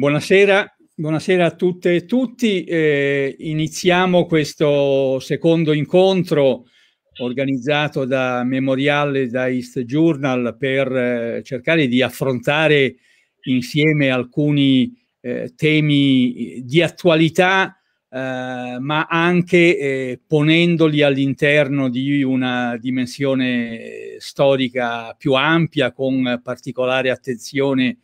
Buonasera, buonasera, a tutte e tutti. Eh, iniziamo questo secondo incontro organizzato da Memoriale e da East Journal per eh, cercare di affrontare insieme alcuni eh, temi di attualità, eh, ma anche eh, ponendoli all'interno di una dimensione storica più ampia con particolare attenzione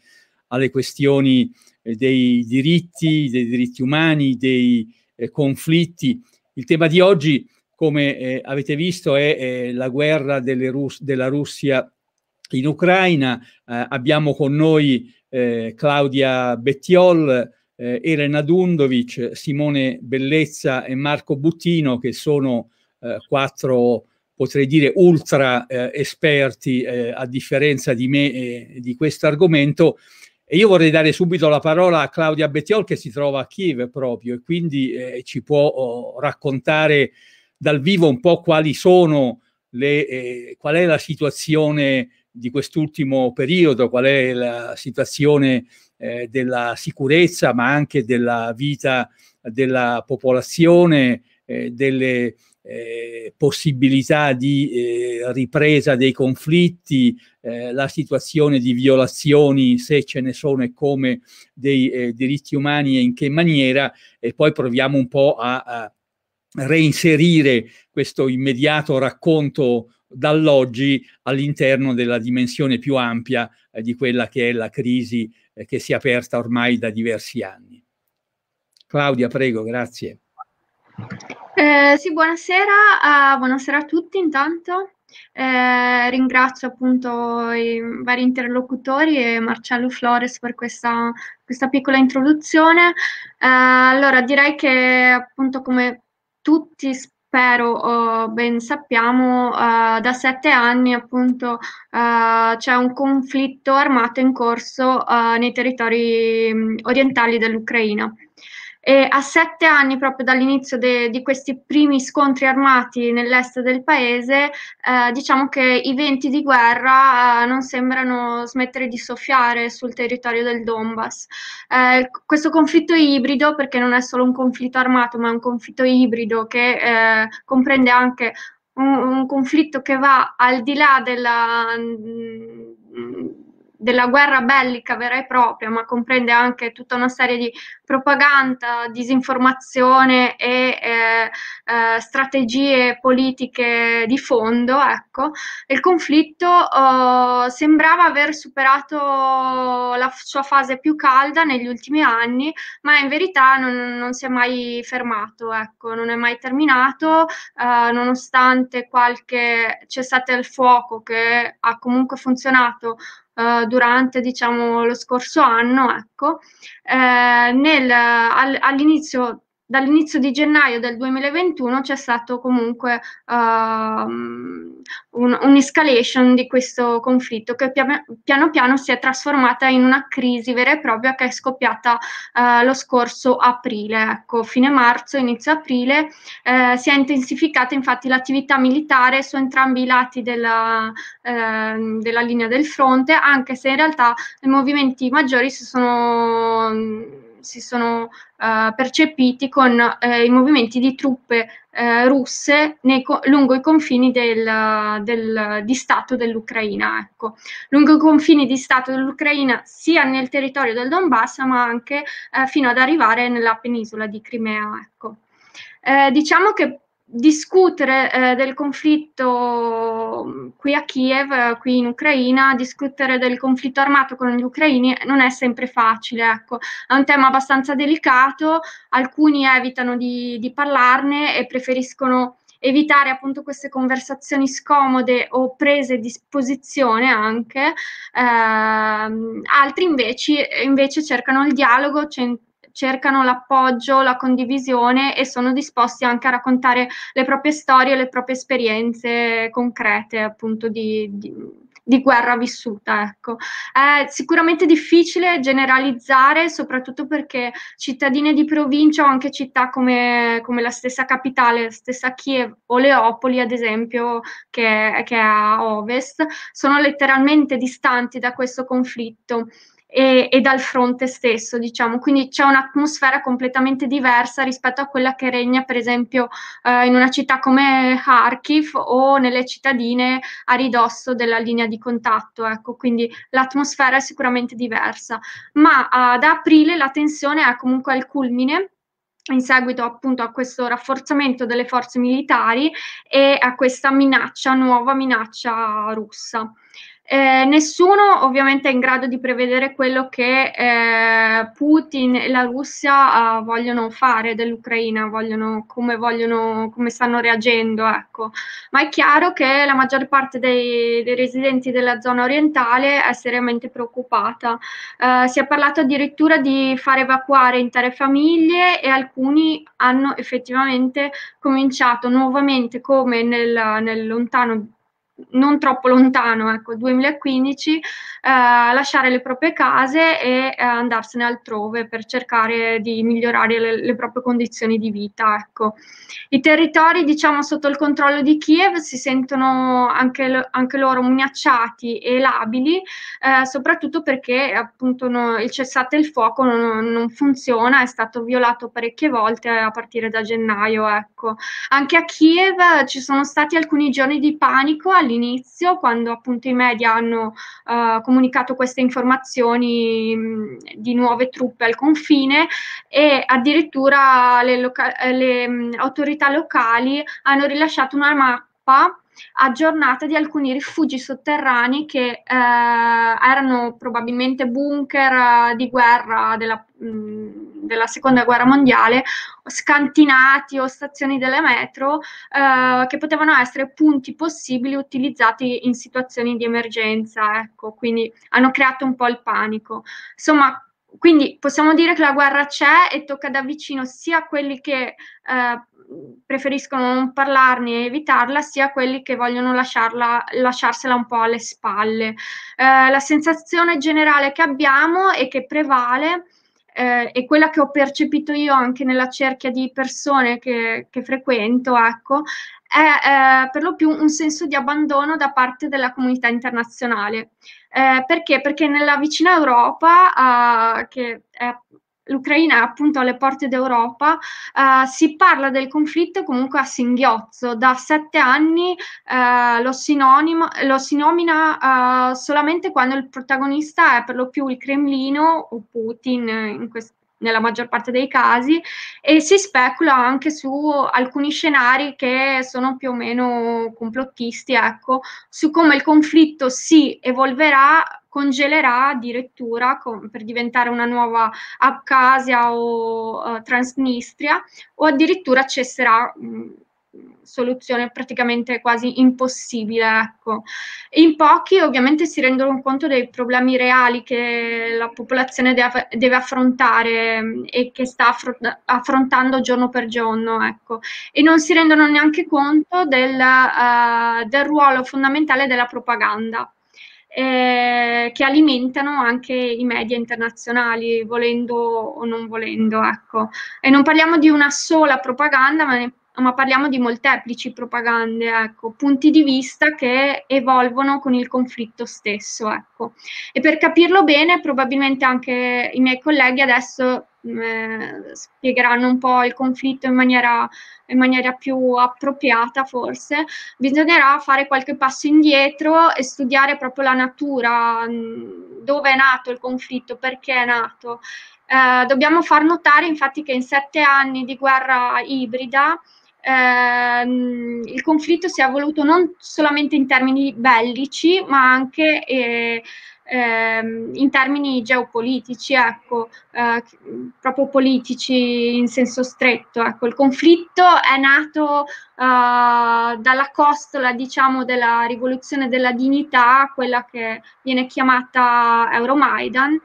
alle questioni eh, dei diritti, dei diritti umani, dei eh, conflitti. Il tema di oggi, come eh, avete visto, è, è la guerra Rus- della Russia in Ucraina. Eh, abbiamo con noi eh, Claudia Bettiol, eh, Elena Dundovic, Simone Bellezza e Marco Buttino, che sono quattro potrei dire ultra esperti a differenza di me di questo argomento e io vorrei dare subito la parola a Claudia Bettiol che si trova a Kiev proprio e quindi eh, ci può oh, raccontare dal vivo un po' quali sono le, eh, qual è la situazione di quest'ultimo periodo, qual è la situazione eh, della sicurezza ma anche della vita della popolazione, eh, delle eh, possibilità di eh, ripresa dei conflitti, eh, la situazione di violazioni, se ce ne sono e come, dei eh, diritti umani e in che maniera, e poi proviamo un po' a, a reinserire questo immediato racconto dall'oggi all'interno della dimensione più ampia eh, di quella che è la crisi eh, che si è aperta ormai da diversi anni. Claudia, prego, grazie. Eh, sì, buonasera a, ah, buonasera a, tutti intanto. Eh, ringrazio appunto i vari interlocutori e Marcello Flores per questa, questa piccola introduzione. Eh, allora direi che appunto come tutti spero oh, ben sappiamo uh, da sette anni appunto uh, c'è un conflitto armato in corso uh, nei territori mm, orientali dell'Ucraina. E a sette anni, proprio dall'inizio de, di questi primi scontri armati nell'est del paese, eh, diciamo che i venti di guerra eh, non sembrano smettere di soffiare sul territorio del Donbass. Eh, questo conflitto ibrido, perché non è solo un conflitto armato, ma è un conflitto ibrido che eh, comprende anche un, un conflitto che va al di là della... Mh, mm, della guerra bellica vera e propria, ma comprende anche tutta una serie di propaganda, disinformazione e eh, eh, strategie politiche di fondo, ecco, il conflitto eh, sembrava aver superato la sua fase più calda negli ultimi anni, ma in verità non, non si è mai fermato, ecco, non è mai terminato, eh, nonostante qualche cessate il fuoco che ha comunque funzionato eh, durante diciamo, lo scorso anno, ecco, eh, nel, all, all'inizio dall'inizio di gennaio del 2021 c'è stato comunque uh, un, un'escalation di questo conflitto che pia- piano piano si è trasformata in una crisi vera e propria che è scoppiata uh, lo scorso aprile, ecco, fine marzo, inizio aprile, uh, si è intensificata infatti l'attività militare su entrambi i lati della, ehm, della linea del fronte, anche se in realtà i movimenti maggiori si sono si sono uh, percepiti con uh, i movimenti di truppe uh, russe nei, lungo i confini del, del, di Stato dell'Ucraina. Ecco. Lungo i confini di Stato dell'Ucraina sia nel territorio del Donbass ma anche fino ad arrivare nella penisola di Crimea. Ecco. diciamo che discutere eh, del conflitto mm, qui a Kiev, qui in Ucraina, discutere del conflitto armato con gli ucraini non è sempre facile, ecco. è un tema abbastanza delicato, alcuni evitano di, di parlarne e preferiscono evitare appunto queste conversazioni scomode o prese di posizione anche, ehm, altri invece, invece cercano il dialogo, cent- cercano l'appoggio, la condivisione e sono disposti anche a raccontare le proprie storie, le proprie esperienze concrete appunto di, di, di guerra vissuta. Ecco. È sicuramente difficile generalizzare, soprattutto perché cittadine di provincia o anche città come, come la stessa capitale, la stessa Kiev o Leopoli, ad esempio, che, che è a ovest, sono letteralmente distanti da questo conflitto e, e dal fronte stesso, diciamo. Quindi c'è un'atmosfera completamente diversa rispetto a quella che regna, per esempio, eh, in una città come Kharkiv o nelle cittadine a ridosso della linea di contatto. Ecco, quindi l'atmosfera è sicuramente diversa. Ma eh, ad aprile la tensione è comunque al culmine in seguito appunto a questo rafforzamento delle forze militari e a questa minaccia, nuova minaccia russa. Eh, nessuno ovviamente è in grado di prevedere quello che eh, Putin e la Russia eh, vogliono fare dell'Ucraina, vogliono, come, vogliono, come stanno reagendo, ecco. ma è chiaro che la maggior parte dei, dei residenti della zona orientale è seriamente preoccupata. Eh, si è parlato addirittura di far evacuare intere famiglie e alcuni hanno effettivamente cominciato nuovamente come nel, nel lontano non troppo lontano, ecco, 2015, eh, lasciare le proprie case e eh, andarsene altrove per cercare di migliorare le, le proprie condizioni di vita. Ecco. I territori, diciamo, sotto il controllo di Kiev si sentono anche, anche loro minacciati e labili, eh, soprattutto perché appunto no, il cessate il fuoco non, non, funziona, è stato violato parecchie volte a partire da gennaio. Ecco. Anche a Kiev ci sono stati alcuni giorni di panico all'inizio, quando appunto i media hanno eh, comunicato queste informazioni mh, mm, di nuove truppe al confine e addirittura le, loca- eh, le mh, mm, autorità locali hanno rilasciato una mappa aggiornata di alcuni rifugi sotterranei che eh, erano probabilmente bunker eh, di guerra della, mh, mm, della, seconda guerra mondiale, scantinati o stazioni delle metro, eh, che potevano essere punti possibili utilizzati in situazioni di emergenza. Ecco, quindi hanno creato un po' il panico. Insomma, quindi possiamo dire che la guerra c'è e tocca da vicino sia a quelli che eh, preferiscono non parlarne e evitarla, sia a quelli che vogliono lasciarla, lasciarsela un po' alle spalle. Eh, la sensazione generale che abbiamo e che prevale eh, e quella che ho percepito io anche nella cerchia di persone che, che frequento, ecco, è eh, per lo più un senso di abbandono da parte della comunità internazionale. Eh, perché? Perché nella vicina Europa, eh, che è l'Ucraina è appunto alle porte d'Europa, eh, si parla del conflitto comunque a singhiozzo. Da sette anni eh, lo, sinonimo, lo, si nomina eh, solamente quando il protagonista è per lo più il Cremlino o Putin eh, quest- nella maggior parte dei casi e si specula anche su alcuni scenari che sono più o meno complottisti, ecco, su come il conflitto si evolverà congelerà addirittura con, per diventare una nuova Abkhazia o uh, Transnistria o addirittura cesserà mh, mm, soluzione praticamente quasi impossibile. Ecco. In pochi ovviamente si rendono conto dei problemi reali che la popolazione deve, affrontare mm, e che sta affrontando giorno per giorno ecco. e non si rendono neanche conto del, uh, del ruolo fondamentale della propaganda eh, che alimentano anche i media internazionali, volendo o non volendo. Ecco. E non parliamo di una sola propaganda, ma, ne, ma parliamo di molteplici propagande, ecco, punti di vista che evolvono con il conflitto stesso. Ecco. E per capirlo bene, probabilmente anche i miei colleghi adesso eh, spiegheranno un po' il conflitto in maniera, in maniera più appropriata forse, bisognerà fare qualche passo indietro e studiare proprio la natura, mm, dove è nato il conflitto, perché è nato. Eh, dobbiamo far notare infatti che in sette anni di guerra ibrida eh, il conflitto si è evoluto non solamente in termini bellici, ma anche eh, ehm, in termini geopolitici, ecco, eh, proprio politici in senso stretto. Ecco. Il conflitto è nato eh, dalla costola diciamo, della rivoluzione della dignità, quella che viene chiamata Euromaidan.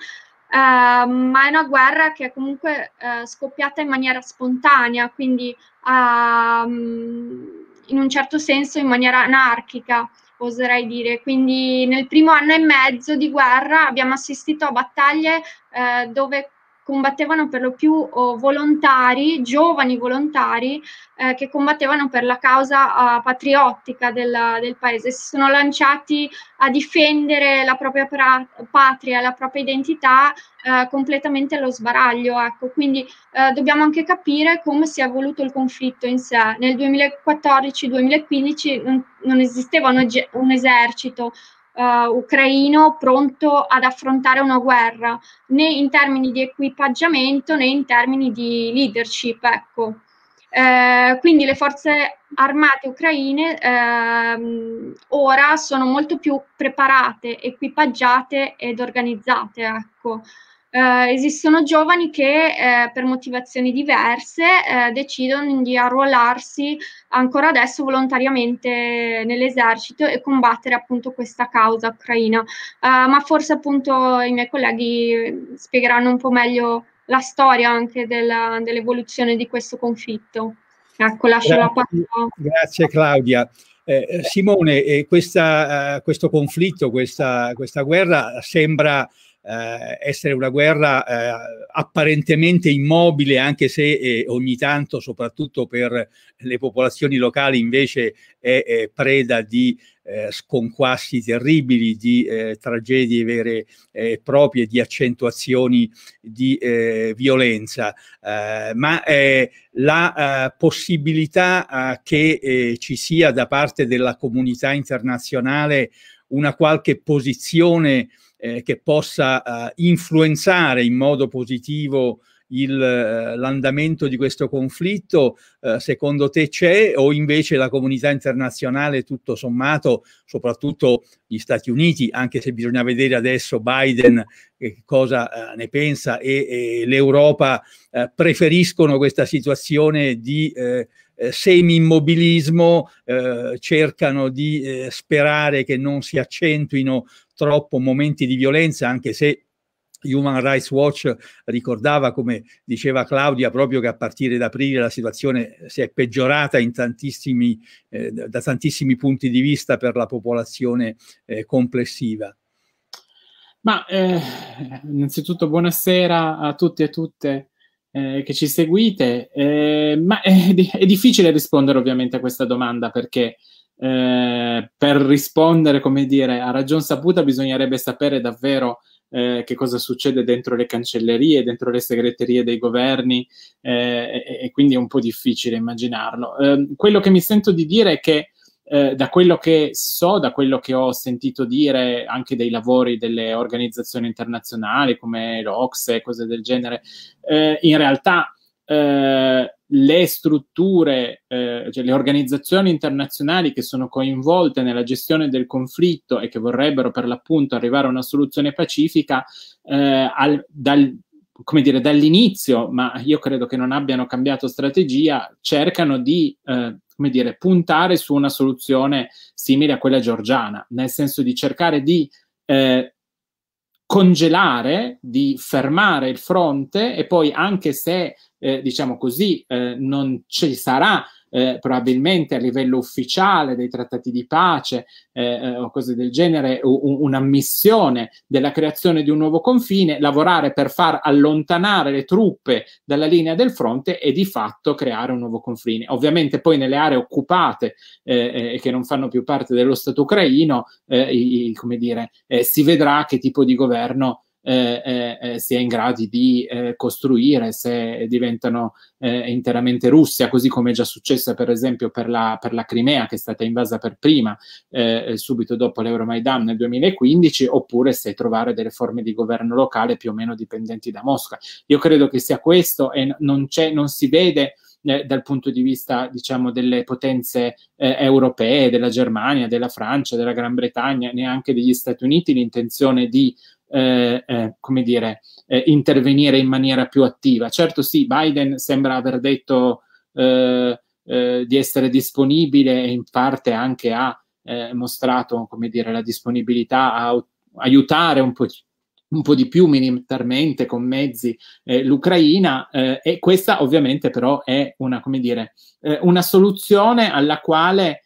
Uh, ma è una guerra che è comunque uh, scoppiata in maniera spontanea, quindi uh, in un certo senso in maniera anarchica oserei dire. Quindi nel primo anno e mezzo di guerra abbiamo assistito a battaglie eh, dove combattevano per lo più oh, volontari, giovani volontari, eh, che combattevano per la causa uh, patriottica del, del, paese. Si sono lanciati a difendere la propria pra- patria, la propria identità eh, completamente allo sbaraglio. Ecco. Quindi eh, dobbiamo anche capire come si è evoluto il conflitto in sé. Nel 2014-2015 non, mm, non esisteva un, un esercito uh, ucraino pronto ad affrontare una guerra, né in termini di equipaggiamento né in termini di leadership. Ecco. Eh, quindi le forze armate ucraine ehm, ora sono molto più preparate, equipaggiate ed organizzate. Ecco eh, esistono giovani che eh, per motivazioni diverse eh, decidono di arruolarsi ancora adesso volontariamente nell'esercito e combattere appunto questa causa ucraina. Eh, ma forse appunto i miei colleghi spiegheranno un po' meglio la storia anche della, dell'evoluzione di questo conflitto. Ecco, lascio grazie, la parola. Grazie Claudia. Eh, Simone, eh, questa, questo conflitto, questa, questa guerra sembra eh, essere una guerra eh, apparentemente immobile, anche se eh, ogni tanto, soprattutto per le popolazioni locali, invece è, è preda di eh, sconquassi terribili, di eh, tragedie vere e proprie, di accentuazioni di eh, violenza, ma la possibilità che ci sia da parte della comunità internazionale una qualche posizione eh, che possa eh, influenzare in modo positivo eh, l'andamento di questo conflitto eh, secondo te c'è o invece la comunità internazionale tutto sommato, soprattutto gli Stati Uniti, anche se bisogna vedere adesso Biden eh, cosa eh, ne pensa e, e l'Europa eh, preferiscono questa situazione di eh, semi-immobilismo, cercano di sperare che non si accentuino purtroppo momenti di violenza, anche se Human Rights Watch ricordava, come diceva Claudia, proprio che a partire da aprile la situazione si è peggiorata tantissimi, eh, da tantissimi punti di vista per la popolazione eh, complessiva. Ma eh, innanzitutto buonasera a tutti e a tutte eh, che ci seguite, eh, ma è, è, difficile rispondere ovviamente a questa domanda perché eh, per rispondere, come dire, a ragion saputa bisognerebbe sapere davvero eh, che cosa succede dentro le cancellerie, dentro le segreterie dei governi eh, e, e, quindi è un po' difficile immaginarlo. Eh, quello che mi sento di dire è che eh, da quello che so, da quello che ho sentito dire anche dei lavori delle organizzazioni internazionali come l'Ocse e cose del genere, eh, in realtà le strutture, eh, cioè le organizzazioni internazionali che sono coinvolte nella gestione del conflitto e che vorrebbero per l'appunto arrivare a una soluzione pacifica, eh, al, dal, come dire, dall'inizio, ma io credo che non abbiano cambiato strategia, cercano di eh, come dire, puntare su una soluzione simile a quella georgiana, nel senso di cercare di eh, congelare, di fermare il fronte e poi anche se, eh, diciamo così, eh, non ci sarà eh, probabilmente a livello ufficiale dei trattati di pace eh, eh o cose del genere, u- un'ammissione della creazione di un nuovo confine, lavorare per far allontanare le truppe dalla linea del fronte e di fatto creare un nuovo confine. Ovviamente poi nelle aree occupate eh, eh, e che non fanno più parte dello Stato ucraino, i, come dire, si vedrà che tipo di governo eh, eh, eh, si è in grado di eh, costruire, se diventano eh, interamente Russia, così come è già successo per esempio per la, per la Crimea che è stata invasa per prima eh, eh subito dopo l'Euromaidan nel 2015, oppure se trovare delle forme di governo locale più o meno dipendenti da Mosca. Io credo che sia questo e non, c'è, non si vede eh, dal punto di vista diciamo, delle potenze eh, europee, della Germania, della Francia, della Gran Bretagna, neanche degli Stati Uniti, l'intenzione di eh, eh, come dire, eh, intervenire in maniera più attiva. Certo sì, Biden sembra aver detto eh, eh, di essere disponibile e in parte anche ha mostrato come dire, la disponibilità a aiutare un po', un po di più militarmente con mezzi l'Ucraina e questa ovviamente però è una, come dire, una soluzione alla quale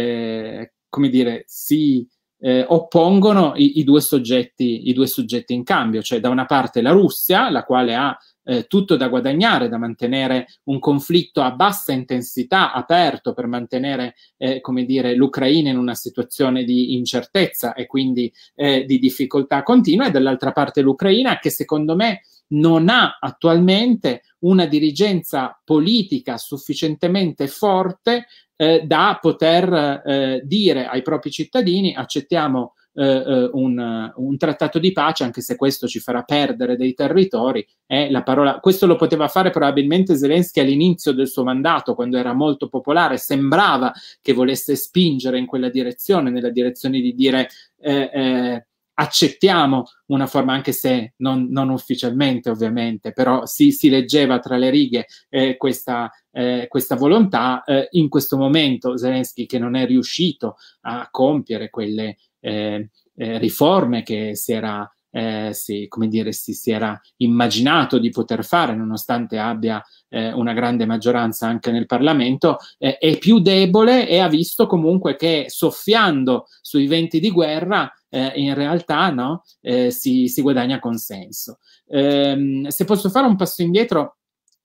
come dire, si eh, oppongono i, i, due soggetti, i, due soggetti, in cambio, cioè da una parte la Russia, la quale ha eh, tutto da guadagnare, da mantenere un conflitto a bassa intensità, aperto, per mantenere eh, come dire, l'Ucraina in una situazione di incertezza e quindi eh, di difficoltà continua, e dall'altra parte l'Ucraina che secondo me non ha attualmente una dirigenza politica sufficientemente forte eh, da poter eh, dire ai propri cittadini accettiamo eh, eh, un, un, trattato di pace, anche se questo ci farà perdere dei territori, è la parola. Questo lo poteva fare probabilmente Zelensky all'inizio del suo mandato, quando era molto popolare, sembrava che volesse spingere in quella direzione, nella direzione di dire. Eh, eh, accettiamo una forma, anche se non, non ufficialmente ovviamente, però si, si leggeva tra le righe eh, questa, eh, questa, volontà. Eh, in questo momento Zelensky, che non è riuscito a compiere quelle eh, eh, riforme che si era eh, si, come dire, si, si, era immaginato di poter fare, nonostante abbia eh, una grande maggioranza anche nel Parlamento, eh, è più debole e ha visto comunque che soffiando sui venti di guerra eh, in realtà no, eh, si, si, guadagna consenso. Ehm, se posso fare un passo indietro,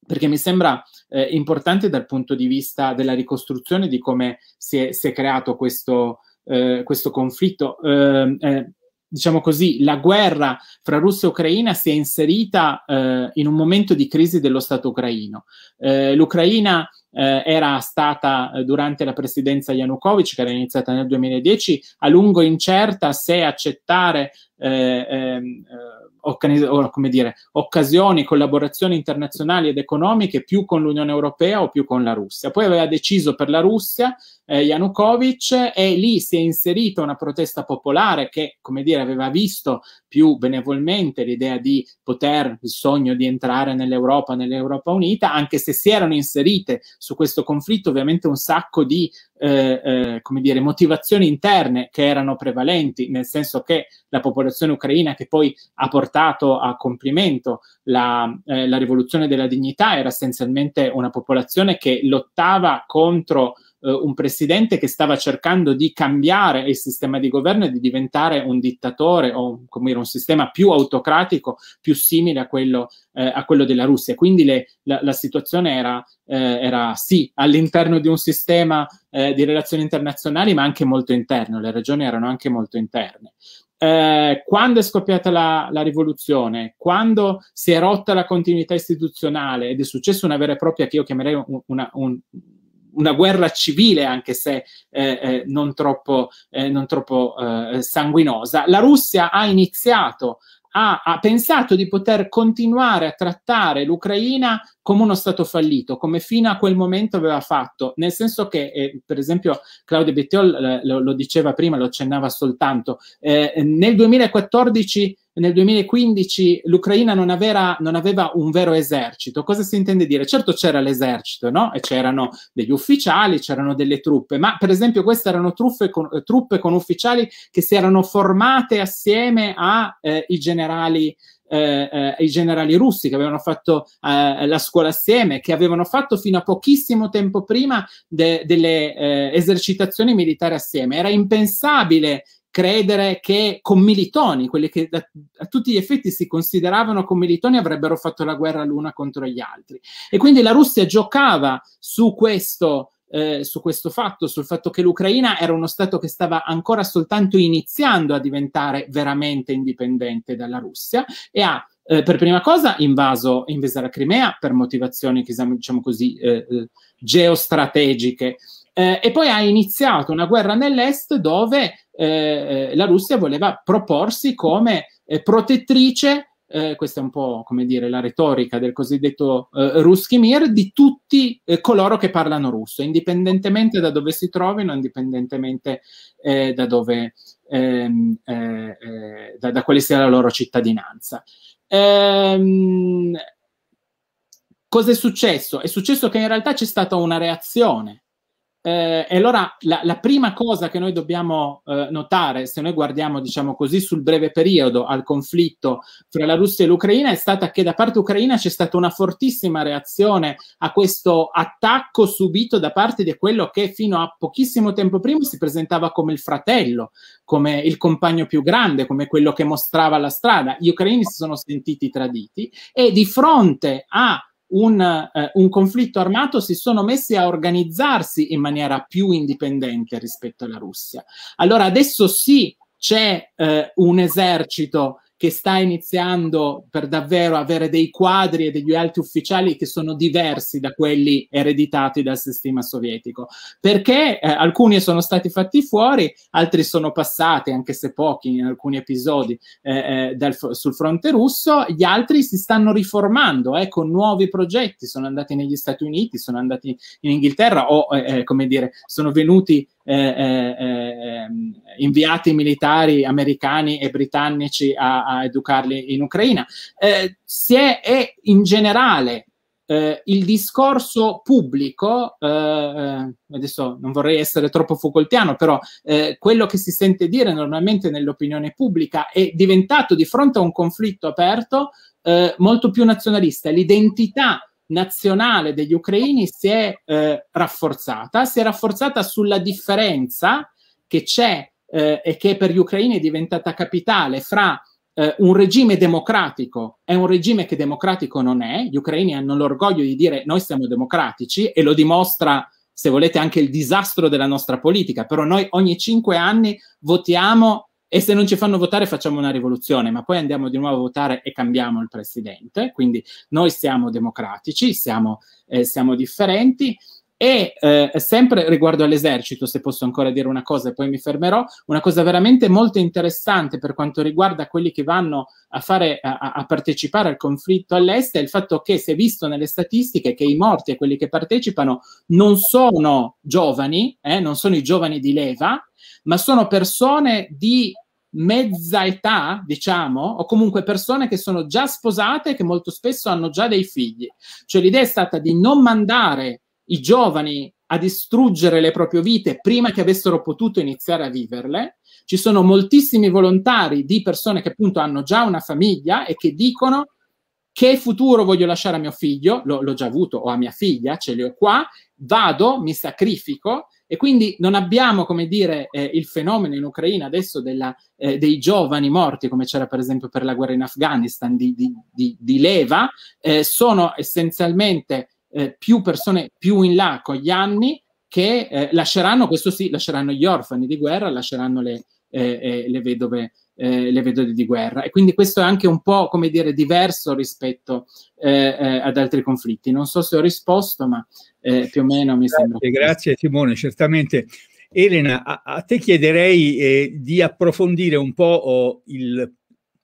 perché mi sembra eh, importante dal punto di vista della ricostruzione di come si è, si è creato questo, eh, questo conflitto. Ehm, eh, diciamo così, la guerra fra Russia e Ucraina si è inserita eh, in un momento di crisi dello Stato ucraino. Eh, L'Ucraina eh, era stata eh, durante la presidenza Yanukovych, che era iniziata nel 2010, a lungo incerta se accettare eh, ehm, eh, organiz- come dire, occasioni, collaborazioni internazionali ed economiche più con l'Unione Europea o più con la Russia. Poi aveva deciso per la Russia eh, Yanukovych e lì si è inserita una protesta popolare che, come dire, aveva visto più benevolmente l'idea di poter, il sogno di entrare nell'Europa, nell'Europa Unita, anche se si erano inserite su questo conflitto ovviamente un sacco di eh, eh, come dire, motivazioni interne che erano prevalenti, nel senso che la popolazione ucraina che poi ha portato a compimento la, eh, la rivoluzione della dignità era essenzialmente una popolazione che lottava contro eh, un presidente che stava cercando di cambiare il sistema di governo e di diventare un dittatore o come dire, un sistema più autocratico, più simile a quello, eh, a quello della Russia. Quindi le, la, la, situazione era, eh, era, sì all'interno di un sistema eh, di relazioni internazionali, ma anche molto interno, le ragioni erano anche molto interne. Eh, quando è scoppiata la, la, rivoluzione, quando si è rotta la continuità istituzionale ed è successa una vera e propria, che io chiamerei un, una, un, una guerra civile, anche se eh, eh non troppo, eh, non troppo eh, sanguinosa. La Russia ha iniziato ha, ha, pensato di poter continuare a trattare l'Ucraina come uno Stato fallito, come fino a quel momento aveva fatto, nel senso che, eh, per esempio, Claudio Bettiol eh, lo, lo, diceva prima, lo accennava soltanto, eh, nel 2014 nel 2015 l'Ucraina non aveva, non aveva, un vero esercito. Cosa si intende dire? Certo c'era l'esercito, no? E c'erano degli ufficiali, c'erano delle truppe, ma per esempio queste erano truppe con, truppe con ufficiali che si erano formate assieme ai eh, generali eh, eh, i generali russi che avevano fatto eh, la scuola assieme, che avevano fatto fino a pochissimo tempo prima de- delle eh, esercitazioni militari assieme. Era impensabile credere che commilitoni, quelli che da, a tutti gli effetti si consideravano commilitoni, avrebbero fatto la guerra l'una contro gli altri. E quindi la Russia giocava su questo. Eh, su questo fatto, sul fatto che l'Ucraina era uno Stato che stava ancora soltanto iniziando a diventare veramente indipendente dalla Russia e ha eh, per prima cosa invaso, invasa la Crimea per motivazioni, diciamo così, eh, eh geostrategiche eh, e poi ha iniziato una guerra nell'est dove eh, eh, la Russia voleva proporsi come eh, protettrice, eh, questa è un po' come dire la retorica del cosiddetto eh, Ruskimir, di tutti eh, coloro che parlano russo, indipendentemente da dove si trovino, indipendentemente eh, da dove... Ehm, da, da quale sia la loro cittadinanza. Ehm, cosa è successo? È successo che in realtà c'è stata una reazione eh, e allora la, la, prima cosa che noi dobbiamo eh, notare, se noi guardiamo, diciamo così, sul breve periodo al conflitto fra la Russia e l'Ucraina, è stata che da parte ucraina c'è stata una fortissima reazione a questo attacco subito da parte di quello che fino a pochissimo tempo prima si presentava come il fratello, come il compagno più grande, come quello che mostrava la strada. Gli ucraini si sono sentiti traditi e di fronte a un, eh, un, conflitto armato si sono messi a organizzarsi in maniera più indipendente rispetto alla Russia. Allora adesso sì c'è eh, un esercito che sta iniziando per davvero a avere dei quadri e degli alti ufficiali che sono diversi da quelli ereditati dal sistema sovietico, perché eh, alcuni sono stati fatti fuori, altri sono passati, anche se pochi in alcuni episodi, eh, eh dal, sul fronte russo, gli altri si stanno riformando eh, con nuovi progetti, sono andati negli Stati Uniti, sono andati in Inghilterra o, eh, eh, come dire, sono venuti eh, eh, eh, inviati militari americani e britannici a, a educarli in Ucraina. si è, è in generale eh, il discorso pubblico, eh, adesso non vorrei essere troppo focoltiano, però eh, quello che si sente dire normalmente nell'opinione pubblica è diventato di fronte a un conflitto aperto molto più nazionalista. L'identità nazionale degli ucraini si è eh, rafforzata, si è rafforzata sulla differenza che c'è eh, e che per gli ucraini è diventata capitale fra eh, un regime democratico e un regime che democratico non è. Gli ucraini hanno l'orgoglio di dire noi siamo democratici e lo dimostra se volete anche il disastro della nostra politica, però noi ogni cinque anni votiamo e se non ci fanno votare facciamo una rivoluzione, ma poi andiamo di nuovo a votare e cambiamo il presidente. Quindi noi siamo democratici, siamo, eh, siamo differenti. E eh, sempre riguardo all'esercito, se posso ancora dire una cosa e poi mi fermerò, una cosa veramente molto interessante per quanto riguarda quelli che vanno a, fare, a, a partecipare al conflitto all'est è il fatto che si è visto nelle statistiche che i morti e quelli che partecipano non sono giovani, eh, non sono i giovani di leva, ma sono persone di mezza età, diciamo, o comunque persone che sono già sposate e che molto spesso hanno già dei figli. Cioè l'idea è stata di non mandare i giovani a distruggere le proprie vite prima che avessero potuto iniziare a viverle. Ci sono moltissimi volontari di persone che appunto hanno già una famiglia e che dicono che futuro voglio lasciare a mio figlio, L- l'ho già avuto, o a mia figlia, ce li ho qua, vado, mi sacrifico e quindi non abbiamo, come dire, eh, il fenomeno in Ucraina adesso della, eh, dei giovani morti, come c'era per esempio per la guerra in Afghanistan, di, di, di, di leva, eh, sono essenzialmente eh, più persone più in là con gli anni che eh, lasceranno, questo sì, lasceranno gli orfani di guerra, lasceranno le, eh, le vedove eh, le vedove di guerra. E quindi questo è anche un po', come dire, diverso rispetto eh, eh ad altri conflitti. Non so se ho risposto, ma eh, più o meno mi grazie, sembra. Così. Grazie Simone, certamente. Elena, a, a te chiederei eh, di approfondire un po' oh, il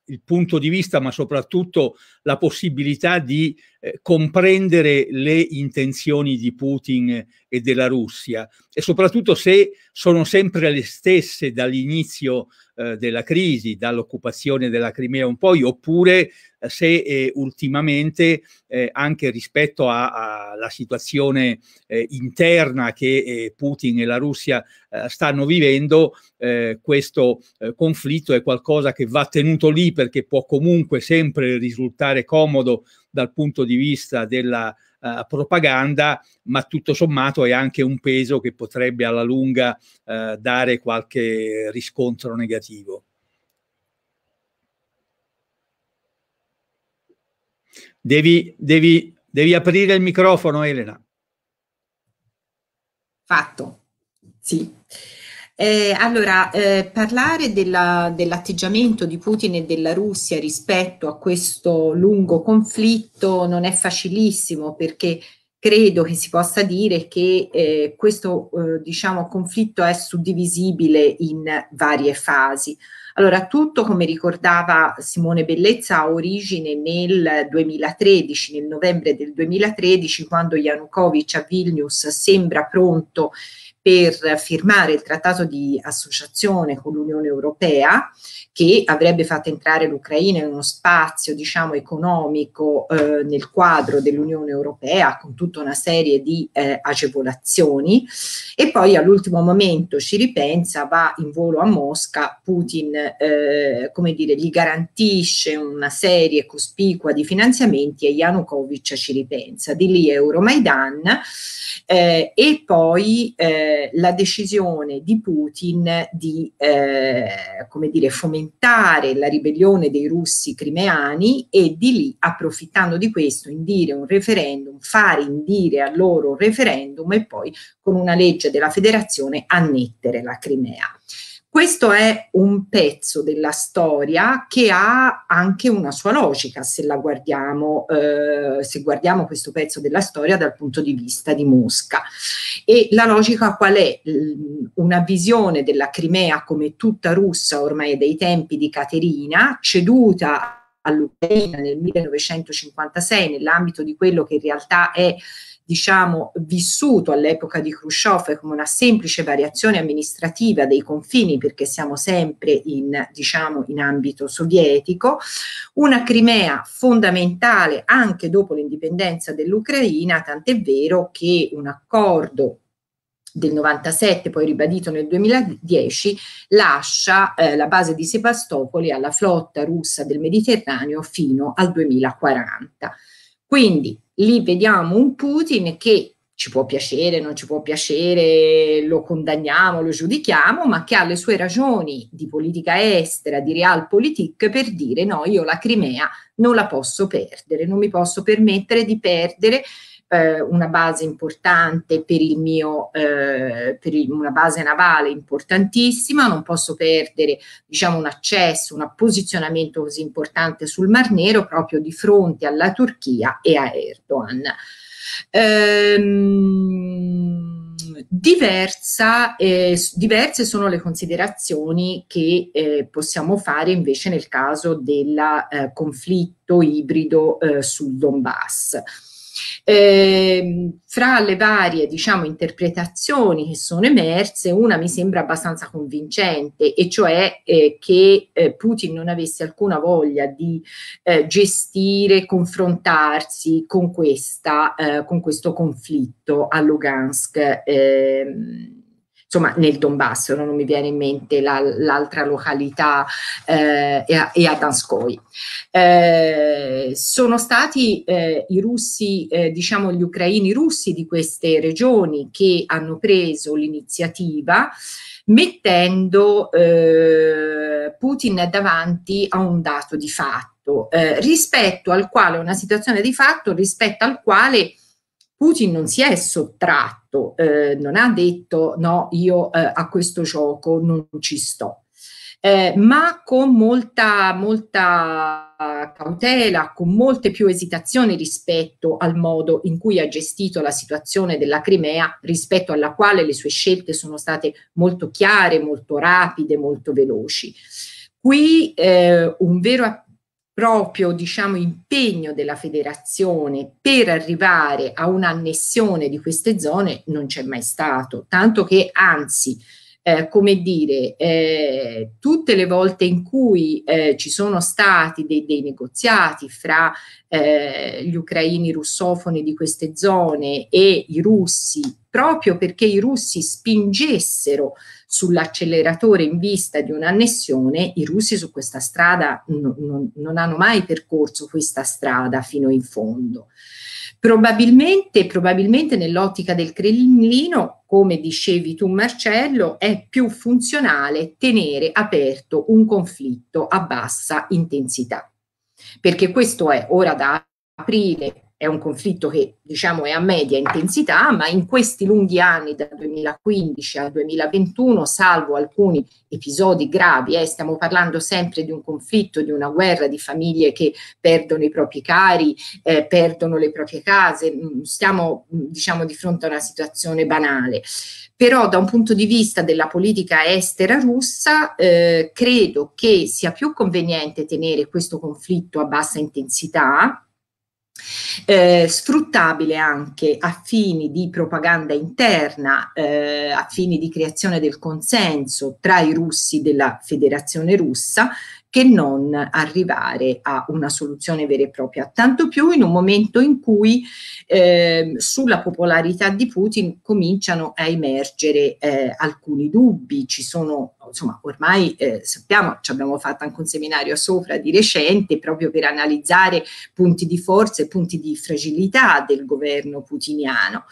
il punto di vista, ma soprattutto la possibilità di eh, comprendere le intenzioni di Putin e della Russia e soprattutto se sono sempre le stesse dall'inizio eh, della crisi, dall'occupazione della Crimea un po', oppure eh, se eh, ultimamente eh, anche rispetto alla situazione eh, interna che eh, Putin e la Russia stanno vivendo, questo conflitto è qualcosa che va tenuto lì perché può comunque sempre risultare comodo dal punto di vista della eh, propaganda, ma tutto sommato è anche un peso che potrebbe alla lunga eh, dare qualche riscontro negativo. Devi, devi, devi aprire il microfono, Elena. Fatto, sì. Eh, allora, eh, parlare dell'atteggiamento di Putin e della Russia rispetto a questo lungo conflitto non è facilissimo perché credo che si possa dire che eh, questo eh, diciamo, conflitto è suddivisibile in varie fasi. Allora, tutto come ricordava Simone Bellezza ha origine nel 2013, nel novembre del 2013, quando Yanukovych a Vilnius sembra pronto per firmare il trattato di associazione con l'Unione Europea che avrebbe fatto entrare l'Ucraina in uno spazio diciamo, economico eh, nel quadro dell'Unione Europea con tutta una serie di eh, agevolazioni e poi all'ultimo momento ci ripensa, va in volo a Mosca, Putin eh, come dire, gli garantisce una serie cospicua di finanziamenti e Yanukovych ci ripensa. Di lì Euromaidan eh, e poi eh, la decisione di Putin di eh, come dire, fomentare alimentare la ribellione dei russi crimeani e di lì, approfittando di questo, indire un referendum, fare indire a loro un referendum e poi con una legge della federazione annettere la Crimea. Questo è un pezzo della storia che ha anche una sua logica se la guardiamo, eh, se guardiamo questo pezzo della storia dal punto di vista di Mosca. E la logica qual è? Una visione della Crimea come tutta russa ormai dai tempi di Caterina, ceduta all'Ucraina nel 1956 nell'ambito di quello che in realtà è diciamo, vissuto all'epoca di Khrushchev come una semplice variazione amministrativa dei confini, perché siamo sempre in, diciamo, in ambito sovietico, una Crimea fondamentale anche dopo l'indipendenza dell'Ucraina, tant'è vero che un accordo del 97, poi ribadito nel 2010, lascia eh, la base di Sebastopoli alla flotta russa del Mediterraneo fino al 2040. Quindi lì vediamo un Putin che ci può piacere, non ci può piacere, lo condanniamo, lo giudichiamo, ma che ha le sue ragioni di politica estera, di realpolitik per dire no, io la Crimea non la posso perdere, non mi posso permettere di perdere eh, una base importante per il mio, eh, per il, una base navale importantissima, non posso perdere diciamo, un accesso, un posizionamento così importante sul Mar Nero proprio di fronte alla Turchia e a Erdogan. Ehm, Diversa, eh, diverse sono le considerazioni che eh, possiamo fare invece nel caso del eh, conflitto ibrido eh, sul Donbass. Eh, fra le varie diciamo, interpretazioni che sono emerse, una mi sembra abbastanza convincente, e cioè eh, che eh, Putin non avesse alcuna voglia di eh, gestire, confrontarsi con, questa, eh, con questo conflitto a Lugansk. Ehm, insomma nel Donbass, non mi viene in mente la, l'altra località eh, e, a, e a Danskoy. Eh, sono stati eh, i russi, eh, diciamo gli ucraini russi di queste regioni che hanno preso l'iniziativa mettendo eh, Putin davanti a un dato di fatto, eh, rispetto al quale una situazione di fatto rispetto al quale Putin non si è sottratto, eh, non ha detto no, io eh, a questo gioco non ci sto, eh, ma con molta, molta cautela, con molte più esitazioni rispetto al modo in cui ha gestito la situazione della Crimea, rispetto alla quale le sue scelte sono state molto chiare, molto rapide, molto veloci. Qui eh, un vero proprio diciamo, impegno della federazione per arrivare a un'annessione di queste zone non c'è mai stato, tanto che anzi eh, come dire, eh, tutte le volte in cui eh, ci sono stati dei, dei negoziati fra eh, gli ucraini russofoni di queste zone e i russi, proprio perché i russi spingessero sull'acceleratore in vista di un'annessione, i russi su questa strada non, non, non hanno mai percorso questa strada fino in fondo. Probabilmente, probabilmente nell'ottica del Cremlino, come dicevi tu Marcello, è più funzionale tenere aperto un conflitto a bassa intensità, perché questo è ora da aprile è un conflitto che diciamo è a media intensità, ma in questi lunghi anni, dal 2015 al 2021, salvo alcuni episodi gravi, eh, stiamo parlando sempre di un conflitto, di una guerra, di famiglie che perdono i propri cari, eh, perdono le proprie case, mm, stiamo mm, diciamo di fronte a una situazione banale. Però da un punto di vista della politica estera russa, eh, credo che sia più conveniente tenere questo conflitto a bassa intensità, eh, sfruttabile anche a fini di propaganda interna, eh, a fini di creazione del consenso tra i russi della federazione russa, che non arrivare a una soluzione vera e propria, tanto più in un momento in cui eh, sulla popolarità di Putin cominciano a emergere eh, alcuni dubbi, ci sono insomma ormai eh, sappiamo, ci abbiamo fatto anche un seminario sopra di recente proprio per analizzare punti di forza e punti di fragilità del governo putiniano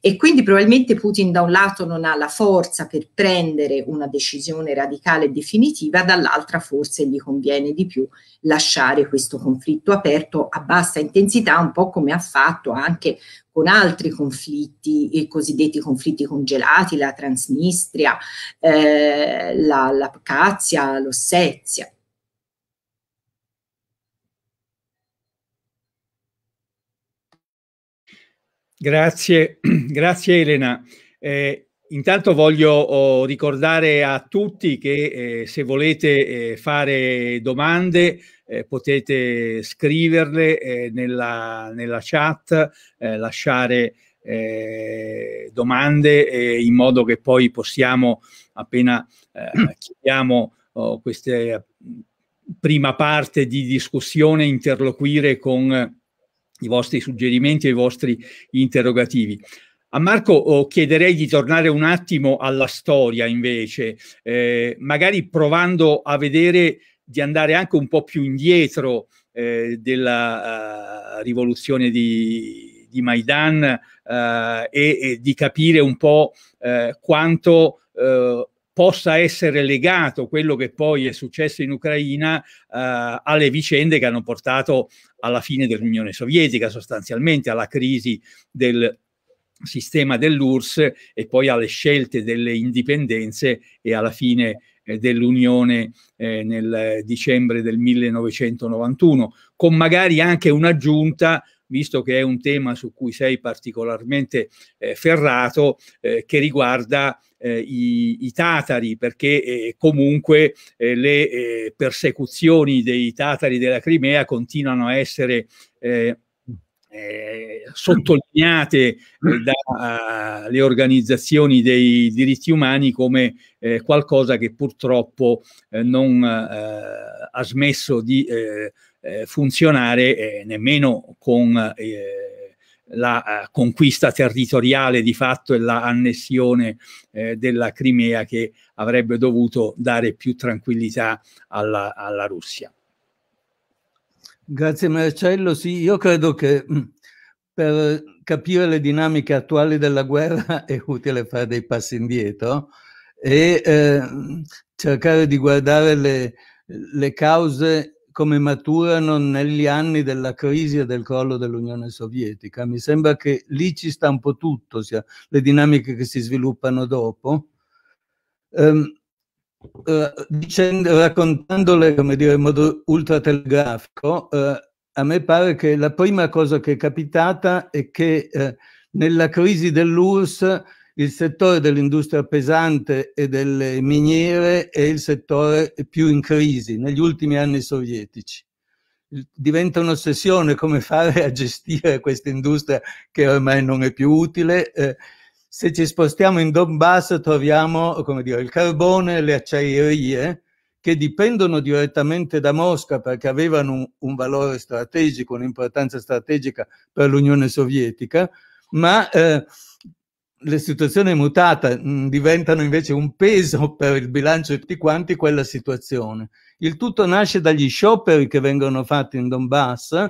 e quindi probabilmente Putin da un lato non ha la forza per prendere una decisione radicale e definitiva, dall'altra forse gli conviene di più lasciare questo conflitto aperto a bassa intensità, un po' come ha fatto anche con altri conflitti, i cosiddetti conflitti congelati, la Transnistria, eh, la, l'Abkhazia, l'Ossetia. Grazie, grazie Elena. Eh, intanto voglio oh, ricordare a tutti che eh, se volete eh, fare domande eh, potete scriverle eh, nella, nella, chat, eh, lasciare eh, domande eh, in modo che poi possiamo, appena chiudiamo oh, questa prima parte di discussione, interloquire con i vostri suggerimenti e i vostri interrogativi. A Marco oh, chiederei di tornare un attimo alla storia invece, eh, magari provando a vedere di andare anche un po' più indietro eh, della uh, rivoluzione di, di Maidan uh, e, e, di capire un po' uh, quanto possa essere legato quello che poi è successo in Ucraina alle vicende che hanno portato alla fine dell'Unione Sovietica, sostanzialmente alla crisi del sistema dell'URSS e poi alle scelte delle indipendenze e alla fine eh, dell'Unione eh, nel dicembre del 1991, con magari anche un'aggiunta visto che è un tema su cui sei particolarmente eh, ferrato, eh, che riguarda eh, i, i, tatari, perché eh, comunque eh, le eh, persecuzioni dei tatari della Crimea continuano a essere eh, sottolineate eh, dalle eh, organizzazioni dei diritti umani come eh, qualcosa che purtroppo eh, non ha smesso di funzionare nemmeno con la conquista territoriale di fatto e l'annessione annessione della Crimea che avrebbe dovuto dare più tranquillità alla, alla Russia. Grazie Marcello, sì, io credo che mm, per capire le dinamiche attuali della guerra è utile fare dei passi indietro e eh, cercare di guardare le, le cause come maturano negli anni della crisi e del crollo dell'Unione Sovietica. Mi sembra che lì ci sta un po' tutto, sia le dinamiche che si sviluppano dopo. Um, eh, dicendo, raccontandole come dire, in modo ultratelegrafico, eh, a me pare che la prima cosa che è capitata è che eh, nella crisi dell'URSS il settore dell'industria pesante e delle miniere è il settore più in crisi negli ultimi anni sovietici. Diventa un'ossessione come fare a gestire questa industria che ormai non è più utile. Eh, se ci spostiamo in Donbass troviamo dire, il carbone e le acciaierie che dipendono direttamente da Mosca perché avevano un, un valore strategico, un'importanza strategica per l'Unione Sovietica, ma eh, la situazione è mutata, mh, mm, diventano invece un peso per il bilancio di tutti quanti quella situazione. Il tutto nasce dagli scioperi che vengono fatti in Donbass,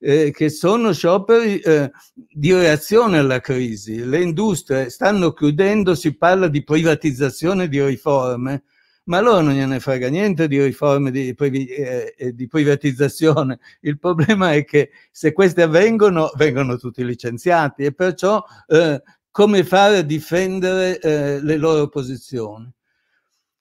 eh, che sono scioperi eh, di reazione alla crisi. Le industrie stanno chiudendo, si parla di privatizzazione di riforme, ma loro non gliene frega niente di riforme di, privi, eh, eh di privatizzazione. Il problema è che se queste avvengono, vengono tutti licenziati e perciò eh, come fare a difendere eh, le loro posizioni?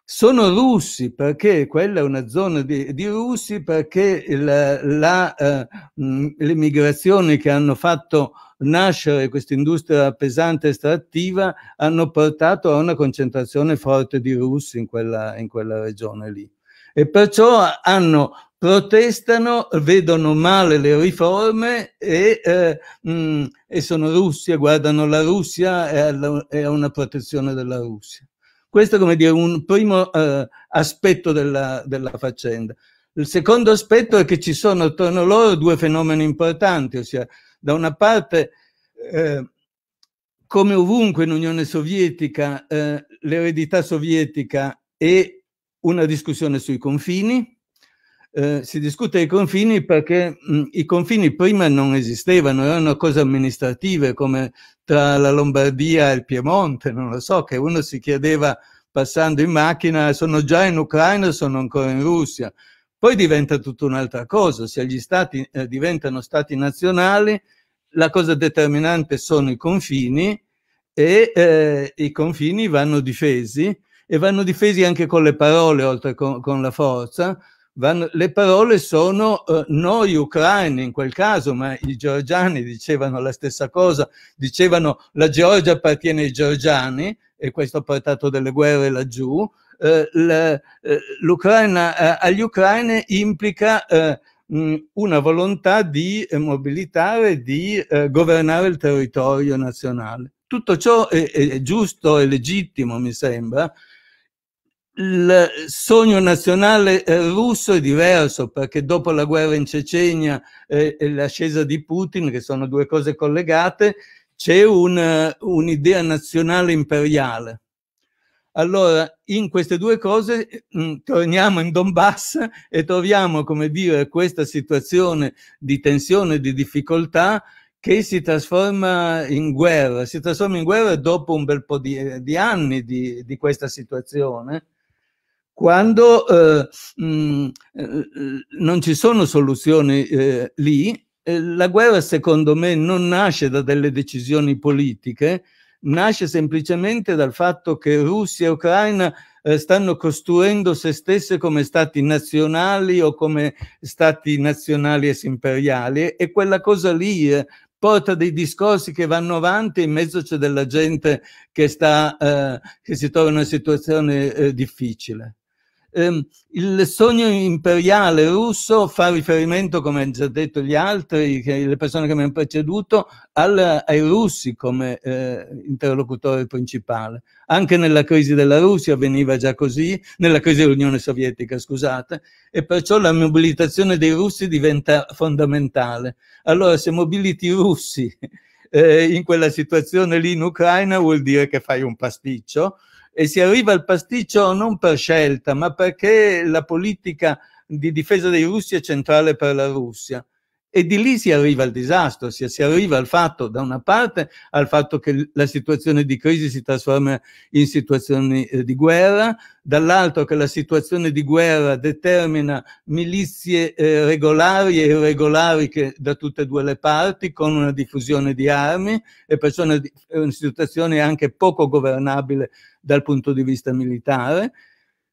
sono russi perché quella è una zona di, di russi, perché eh, mm, l'immigrazione eh, che hanno fatto nascere questa industria pesante estrattiva hanno portato a una concentrazione forte di russi in quella, in quella regione lì. E perciò hanno, protestano, vedono male le riforme e, eh, mh, mm, e sono russi, guardano la Russia e a una protezione della Russia. Questo è come dire un primo eh, aspetto della, della faccenda. Il secondo aspetto è che ci sono attorno a loro due fenomeni importanti, ossia da una parte eh, come ovunque in Unione Sovietica eh, l'eredità sovietica è una discussione sui confini, eh, si discute dei confini perché mh, mm, i confini prima non esistevano, erano cose amministrative come tra la Lombardia e il Piemonte, non lo so, che uno si chiedeva passando in macchina sono già in Ucraina, sono ancora in Russia. Poi diventa tutta un'altra cosa, se gli stati eh, diventano stati nazionali, la cosa determinante sono i confini e eh, i confini vanno difesi e vanno difesi anche con le parole oltre che con, con la forza, Van, le parole sono eh, noi ucraini in quel caso, ma i georgiani dicevano la stessa cosa, dicevano la Georgia appartiene ai georgiani e questo ha portato delle guerre laggiù, eh, eh l'Ucraina eh, agli ucraini implica eh, mh, una volontà di eh, mobilitare, di governare il territorio nazionale. Tutto ciò è, è giusto e legittimo, mi sembra, il sogno nazionale eh, russo è diverso perché dopo la guerra in Cecenia eh, e l'ascesa di Putin, che sono due cose collegate, c'è eh, un'idea nazionale imperiale. Allora, in queste due cose mm, torniamo in Donbass e troviamo, come dire, questa situazione di tensione, di difficoltà che si trasforma in guerra, si trasforma in guerra dopo un bel po' di, di anni di, di questa situazione quando eh, mh, mm, eh, eh, non ci sono soluzioni eh, lì, eh, la guerra secondo me non nasce da delle decisioni politiche, nasce semplicemente dal fatto che Russia e Ucraina stanno costruendo se stesse come stati nazionali o come stati nazionali e imperiali e quella cosa lì porta dei discorsi che vanno avanti in mezzo c'è della gente che, sta, eh, che si trova in una situazione difficile eh, il sogno imperiale russo fa riferimento, come hanno già detto gli altri, le persone che mi hanno preceduto, al, ai russi come eh, interlocutore principale. Anche nella crisi della Russia veniva già così, nella crisi dell'Unione Sovietica, scusate, e perciò la mobilitazione dei russi diventa fondamentale. Allora, se mobiliti i russi eh, in quella situazione lì in Ucraina, vuol dire che fai un pasticcio, e si arriva al pasticcio non per scelta, ma perché la politica di difesa dei russi è centrale per la Russia. E di lì si arriva al disastro, si, si arriva al fatto, da una parte, al fatto che la situazione di crisi si trasforma in situazioni eh, di guerra, dall'altro che la situazione di guerra determina milizie eh, regolari e irregolari che, da tutte e due le parti con una diffusione di armi e perciò una, eh, una situazione anche poco governabile dal punto di vista militare.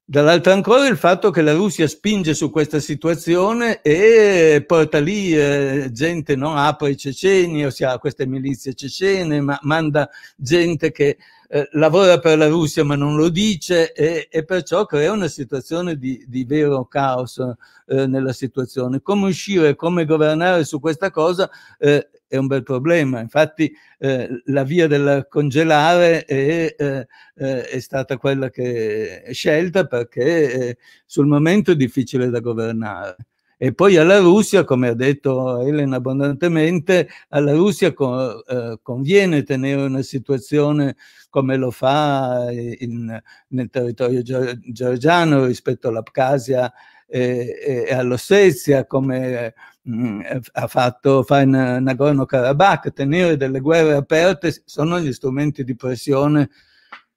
Dall'altra ancora il fatto che la Russia spinge su questa situazione e porta lì eh, gente, no? apre i ceceni, ossia queste milizie cecene, ma manda gente che eh, lavora per la Russia ma non lo dice e, e perciò crea una situazione di, di vero caos eh, nella situazione. Come uscire, come governare su questa cosa eh, è un bel problema. Infatti eh, la via del congelare è, eh, eh è, stata quella che è scelta perché eh, sul momento è difficile da governare. E poi alla Russia, come ha detto Elena abbondantemente, alla Russia co eh, conviene tenere una situazione come lo fa in, nel territorio georgiano rispetto all'Abkhazia e, e all'Ossetia, come mh, mm, ha fatto fare in Nagorno-Karabakh, tenere delle guerre aperte sono gli strumenti di pressione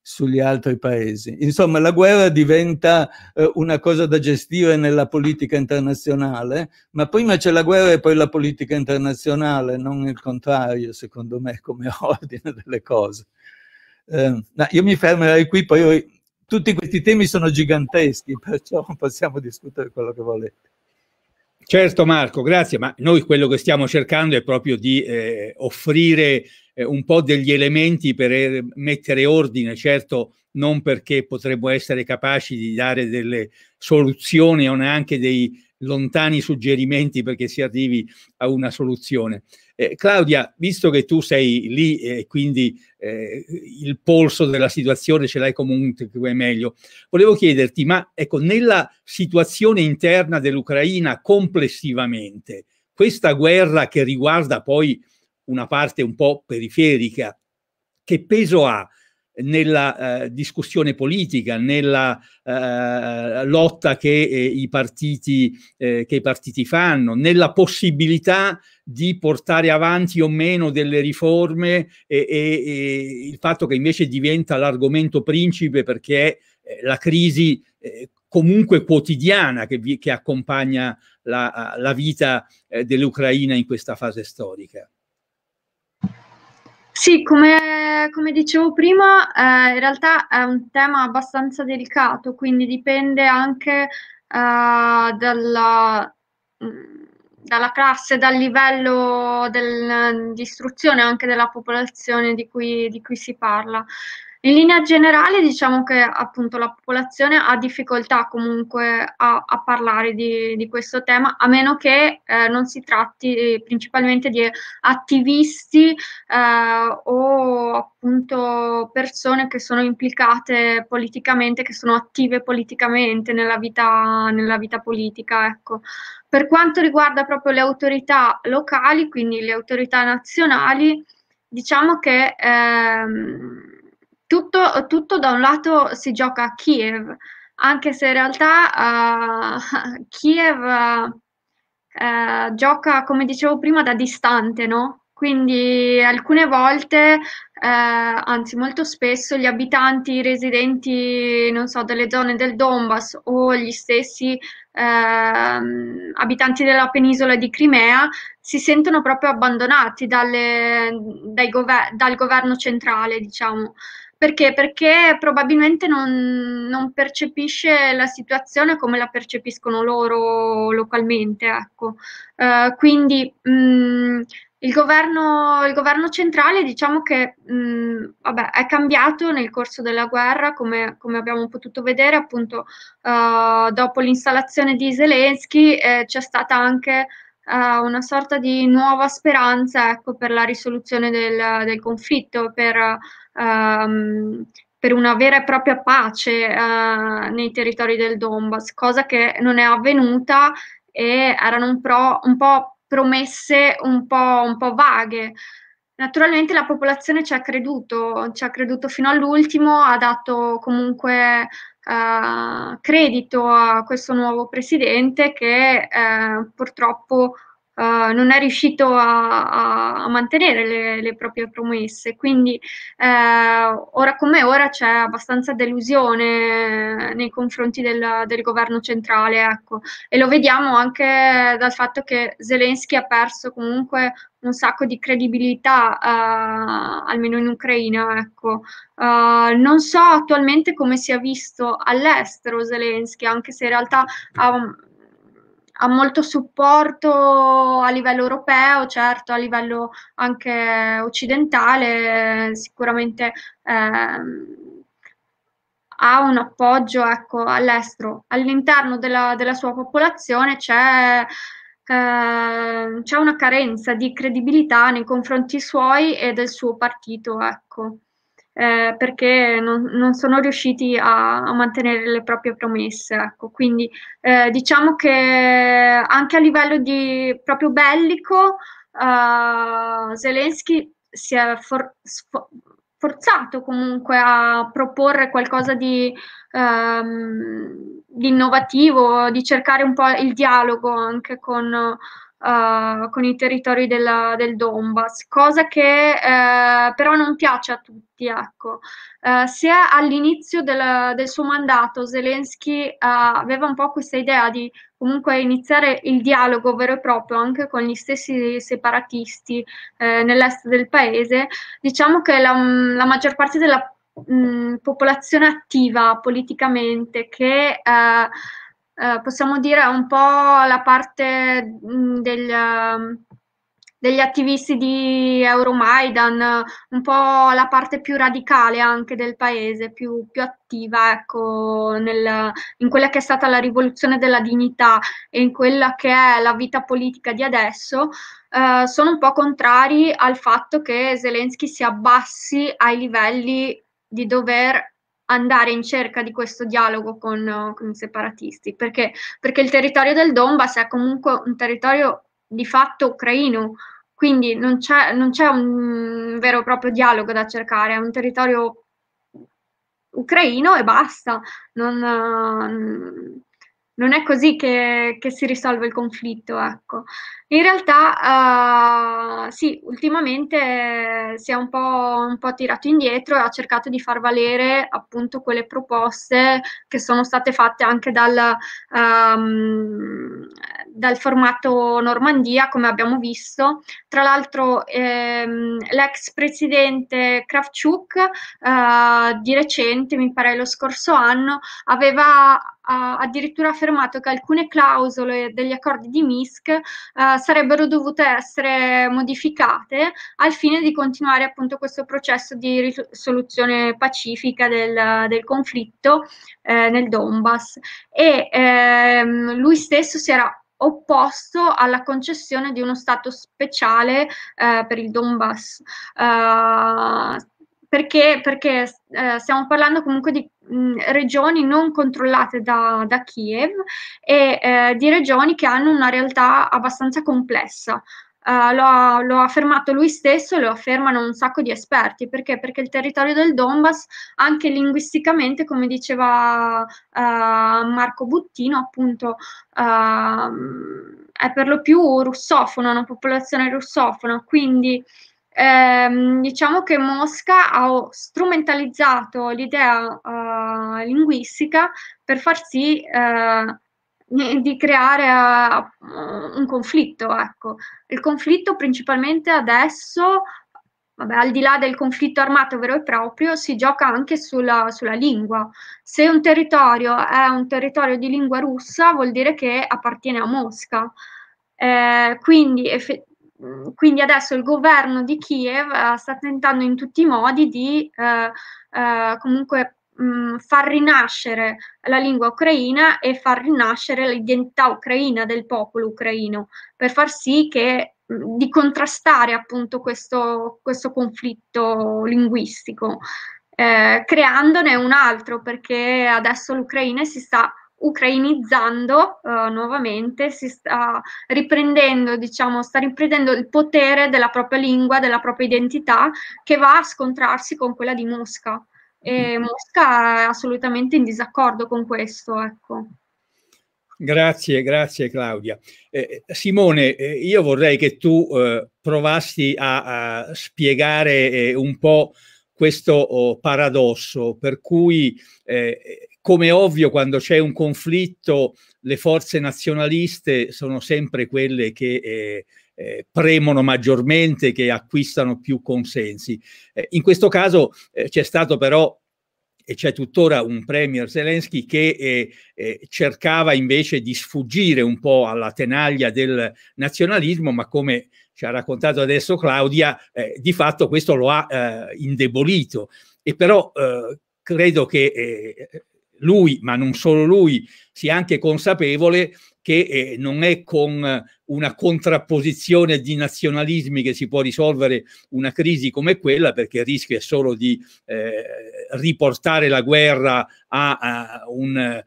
sugli altri paesi. Insomma, la guerra diventa eh, una cosa da gestire nella politica internazionale, ma prima c'è la guerra e poi la politica internazionale, non il contrario, secondo me, come ordine delle cose. Eh, no, io mi fermerei qui, poi tutti questi temi sono giganteschi, perciò possiamo discutere quello che volete. Certo Marco, grazie, ma noi quello che stiamo cercando è proprio di eh, offrire eh, un po' degli elementi per eh, mettere ordine, certo non perché potremmo essere capaci di dare delle soluzioni o neanche dei lontani suggerimenti perché si arrivi a una soluzione. Eh, Claudia, visto che tu sei lì eh, e eh, quindi eh, il polso della situazione ce l'hai comunque meglio, volevo chiederti, ma ecco, nella situazione interna dell'Ucraina complessivamente, questa guerra che riguarda poi una parte un po' periferica. Che peso ha nella eh, discussione politica, nella eh, lotta che, eh, i partiti, eh, che i partiti fanno, nella possibilità di portare avanti o meno delle riforme e, e, e il fatto che invece diventa l'argomento principe perché è eh, la crisi eh, comunque quotidiana che, vi, che accompagna la, la vita dell'Ucraina in questa fase storica. Sì, come, come dicevo prima, eh, in realtà è un tema abbastanza delicato, quindi dipende anche eh, dalla, mm, dalla, classe, dal livello del, mm, di istruzione anche della popolazione di cui, di cui si parla. In linea generale diciamo che appunto la popolazione ha difficoltà comunque a, a parlare di, di, questo tema, a meno che eh, non si tratti eh, principalmente di attivisti eh, o appunto persone che sono implicate politicamente, che sono attive politicamente nella vita, nella vita politica. Ecco. Per quanto riguarda proprio le autorità locali, quindi le autorità nazionali, diciamo che... Ehm, tutto, tutto da un lato si gioca a Kiev, anche se in realtà uh, Kiev uh, gioca, come dicevo prima, da distante, no? Quindi alcune volte, eh, anzi molto spesso, gli abitanti i residenti, non so, delle zone del Donbass o gli stessi eh, abitanti della penisola di Crimea si sentono proprio abbandonati dalle, gover- dal governo centrale, diciamo. Perché? Perché probabilmente non, non percepisce la situazione come la percepiscono loro localmente. Ecco. Uh, quindi mh, mm, il, governo, il, governo, centrale diciamo che mh, mm, vabbè, è cambiato nel corso della guerra, come, come abbiamo potuto vedere appunto uh, dopo l'installazione di Zelensky eh, c'è stata anche uh, una sorta di nuova speranza ecco, per la risoluzione del, del conflitto, per, um, per, una vera e propria pace uh, nei territori del Donbass, cosa che non è avvenuta e erano un, pro, un po' promesse un po', un po vaghe. Naturalmente la popolazione ci ha creduto, ci ha creduto fino all'ultimo, ha dato comunque credito a questo nuovo presidente che eh, purtroppo uh, non è riuscito a, a mantenere le, le, proprie promesse. Quindi uh, ora come ora c'è abbastanza delusione nei confronti del, del governo centrale, ecco. e lo vediamo anche dal fatto che Zelensky ha perso comunque un sacco di credibilità, uh, almeno in Ucraina. Ecco. Uh, non so attualmente come si è visto all'estero Zelensky, anche se in realtà ha, ha molto supporto a livello europeo, certo a livello anche occidentale, sicuramente ehm, ha un appoggio ecco, all'estero. All'interno della, della sua popolazione c'è, eh, c'è, una carenza di credibilità nei confronti suoi e del suo partito. Ecco eh, perché non, non, sono riusciti a, a, mantenere le proprie promesse. Ecco. Quindi eh, diciamo che anche a livello di, proprio bellico eh, Zelensky si è for, sfor, forzato comunque a proporre qualcosa di, ehm, di, innovativo, di cercare un po' il dialogo anche con uh, con i territori della, del Donbass, cosa che uh, però non piace a tutti. Ecco. Uh, se all'inizio del, del, suo mandato Zelensky aveva un po' questa idea di comunque iniziare il dialogo vero e proprio anche con gli stessi separatisti nell'est del paese, diciamo che la, la maggior parte della mh, mm, popolazione attiva politicamente che eh, possiamo dire un po' la parte mh, mm, del, um, degli attivisti di Euromaidan, un po' la parte più radicale anche del paese, più, più attiva ecco, nel, in quella che è stata la rivoluzione della dignità e in quella che è la vita politica di adesso, eh, sono un po' contrari al fatto che Zelensky si abbassi ai livelli di dover andare in cerca di questo dialogo con, con i separatisti, perché, perché, il territorio del Donbass è comunque un territorio di fatto ucraino, quindi non c'è, non c'è un vero e proprio dialogo da cercare, è un territorio ucraino e basta. Non, non è così che, che, si risolve il conflitto, ecco. In realtà, uh, sì, ultimamente si è un po', un po', tirato indietro e ha cercato di far valere appunto quelle proposte che sono state fatte anche dal, um, dal formato Normandia, come abbiamo visto. Tra l'altro, ehm, l'ex presidente Kravchuk uh, di recente, mi pare lo scorso anno, aveva ha addirittura affermato che alcune clausole degli accordi di MISC eh, sarebbero dovute essere modificate al fine di continuare appunto questo processo di risoluzione pacifica del, del conflitto eh, nel Donbass e ehm, lui stesso si era opposto alla concessione di uno stato speciale eh, per il Donbass. Uh, perché, perché eh, stiamo parlando comunque di mh, regioni non controllate da, da Kiev e eh, di regioni che hanno una realtà abbastanza complessa. Uh, lo, ha, lo, ha, affermato lui stesso e lo affermano un sacco di esperti perché? perché il territorio del Donbass anche linguisticamente come diceva uh, Marco Buttino appunto uh, è per lo più russofona una popolazione russofona quindi ehm, diciamo che Mosca ha strumentalizzato l'idea eh, linguistica per far sì eh, di creare uh, un conflitto. Ecco. Il conflitto principalmente adesso, vabbè, al di là del conflitto armato vero e proprio, si gioca anche sulla, sulla, lingua. Se un territorio è un territorio di lingua russa, vuol dire che appartiene a Mosca. Eh, quindi effettivamente quindi adesso il governo di Kiev uh, sta tentando in tutti i modi di uh, uh, comunque mh, mm, far rinascere la lingua ucraina e far rinascere l'identità ucraina del popolo ucraino per far sì che mh, mm, di contrastare appunto questo, questo conflitto linguistico, eh, creandone un altro perché adesso l'Ucraina si sta ucrainizzando uh, nuovamente, si sta riprendendo, diciamo, sta riprendendo il potere della propria lingua, della propria identità che va a scontrarsi con quella di Mosca. E mm. Mosca è assolutamente in disaccordo con questo, ecco. Grazie, grazie Claudia. Eh, Simone, eh, io vorrei che tu eh, provassi a, a spiegare eh, un po' questo oh, paradosso per cui eh, come ovvio quando c'è un conflitto le forze nazionaliste sono sempre quelle che eh, eh, premono maggiormente, che acquistano più consensi. Eh, in questo caso eh, c'è stato però e c'è tuttora un premier Zelensky che eh, eh, cercava invece di sfuggire un po' alla tenaglia del nazionalismo, ma come ci ha raccontato adesso Claudia, eh, di fatto questo lo ha eh, indebolito. E però eh, credo che eh, lui, ma non solo lui, sia anche consapevole che eh, non è con una contrapposizione di nazionalismi che si può risolvere una crisi come quella, perché il rischio è solo di eh, riportare la guerra a, a un eh,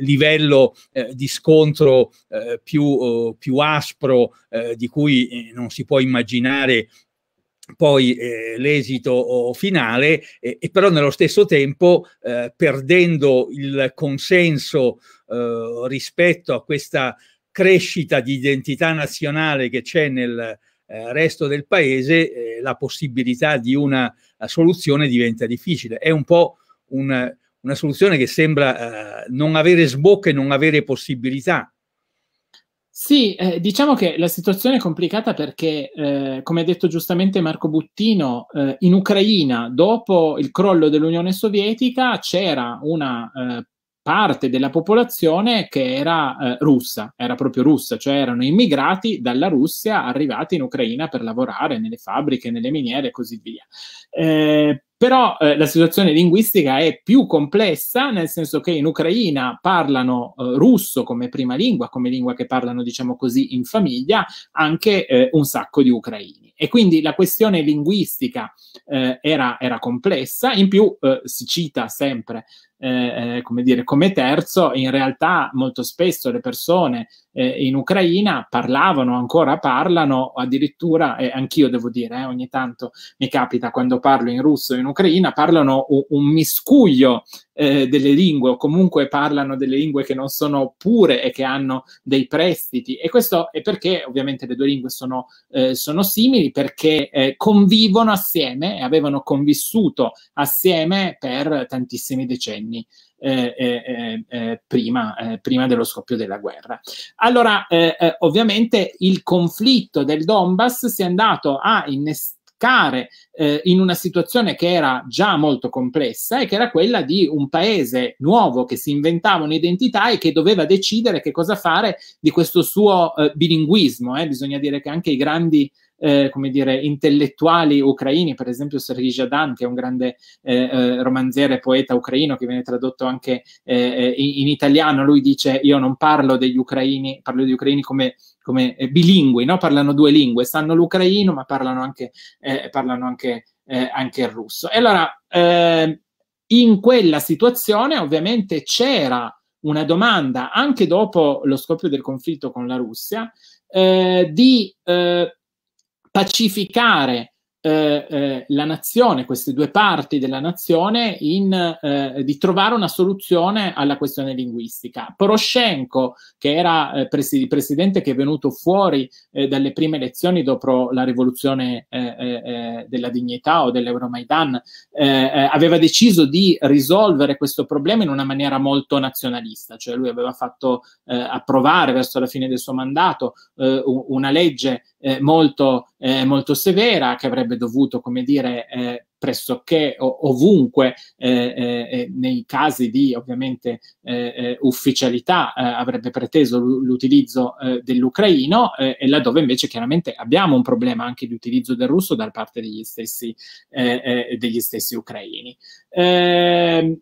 livello eh, di scontro eh, più, oh, più, aspro eh, di cui non si può immaginare poi eh, l'esito oh, finale eh, e però nello stesso tempo eh, perdendo il consenso eh, rispetto a questa crescita di identità nazionale che c'è nel eh, resto del paese eh, la possibilità di una soluzione diventa difficile è un po' un, una soluzione che sembra non avere sbocca e non avere possibilità sì, eh, diciamo che la situazione è complicata perché, eh, come ha detto giustamente Marco Buttino, eh, in Ucraina, dopo il crollo dell'Unione Sovietica, c'era una eh, parte della popolazione che era eh, russa, era proprio russa, cioè erano immigrati dalla Russia arrivati in Ucraina per lavorare nelle fabbriche, nelle miniere e così via. Eh, però eh, la situazione linguistica è più complessa, nel senso che in Ucraina parlano eh, russo come prima lingua, come lingua che parlano, diciamo così, in famiglia, anche eh, un sacco di ucraini. E quindi la questione linguistica eh, era, era, complessa, in più eh, si cita sempre eh, eh, come dire, come terzo, in realtà molto spesso le persone eh, in Ucraina parlavano, ancora parlano, addirittura, eh, anch'io devo dire, eh, ogni tanto mi capita quando parlo in russo in Ucraina, parlano un, un miscuglio eh, delle lingue o comunque parlano delle lingue che non sono pure e che hanno dei prestiti e questo è perché ovviamente le due lingue sono, eh, sono simili perché eh, convivono assieme e avevano convissuto assieme per tantissimi decenni. Eh, eh, eh, prima, prima, dello scoppio della guerra. Allora, ovviamente il conflitto del Donbass si è andato a innescare eh, in una situazione che era già molto complessa e che era quella di un paese nuovo che si inventava un'identità e che doveva decidere che cosa fare di questo suo eh, bilinguismo. Eh. Bisogna dire che anche i grandi eh, come dire, intellettuali ucraini, per esempio Sergei Jadan, che è un grande eh, eh, romanziere poeta ucraino che viene tradotto anche eh, eh, in, in italiano, lui dice io non parlo degli ucraini, parlo degli ucraini come come eh, bilingui, no? parlano due lingue, sanno l'ucraino ma parlano anche, eh, parlano anche, eh, anche il russo. E allora, ehm, in quella situazione ovviamente c'era una domanda, anche dopo lo scoppio del conflitto con la Russia, di pacificare eh, eh, la nazione, queste due parti della nazione, in, eh, di trovare una soluzione alla questione linguistica. Poroshenko, che era eh, il pres- presidente che è venuto fuori eh, dalle prime elezioni dopo la rivoluzione eh, della dignità o dell'Euromaidan, aveva deciso di risolvere questo problema in una maniera molto nazionalista, cioè lui aveva fatto approvare verso la fine del suo mandato una legge eh, molto, eh, molto, severa che avrebbe dovuto, come dire, eh, pressoché ovunque eh, eh, nei casi di ovviamente eh, ufficialità avrebbe preteso l'utilizzo dell'ucraino e laddove invece chiaramente abbiamo un problema anche di utilizzo del russo da parte degli stessi, degli stessi ucraini. Eh,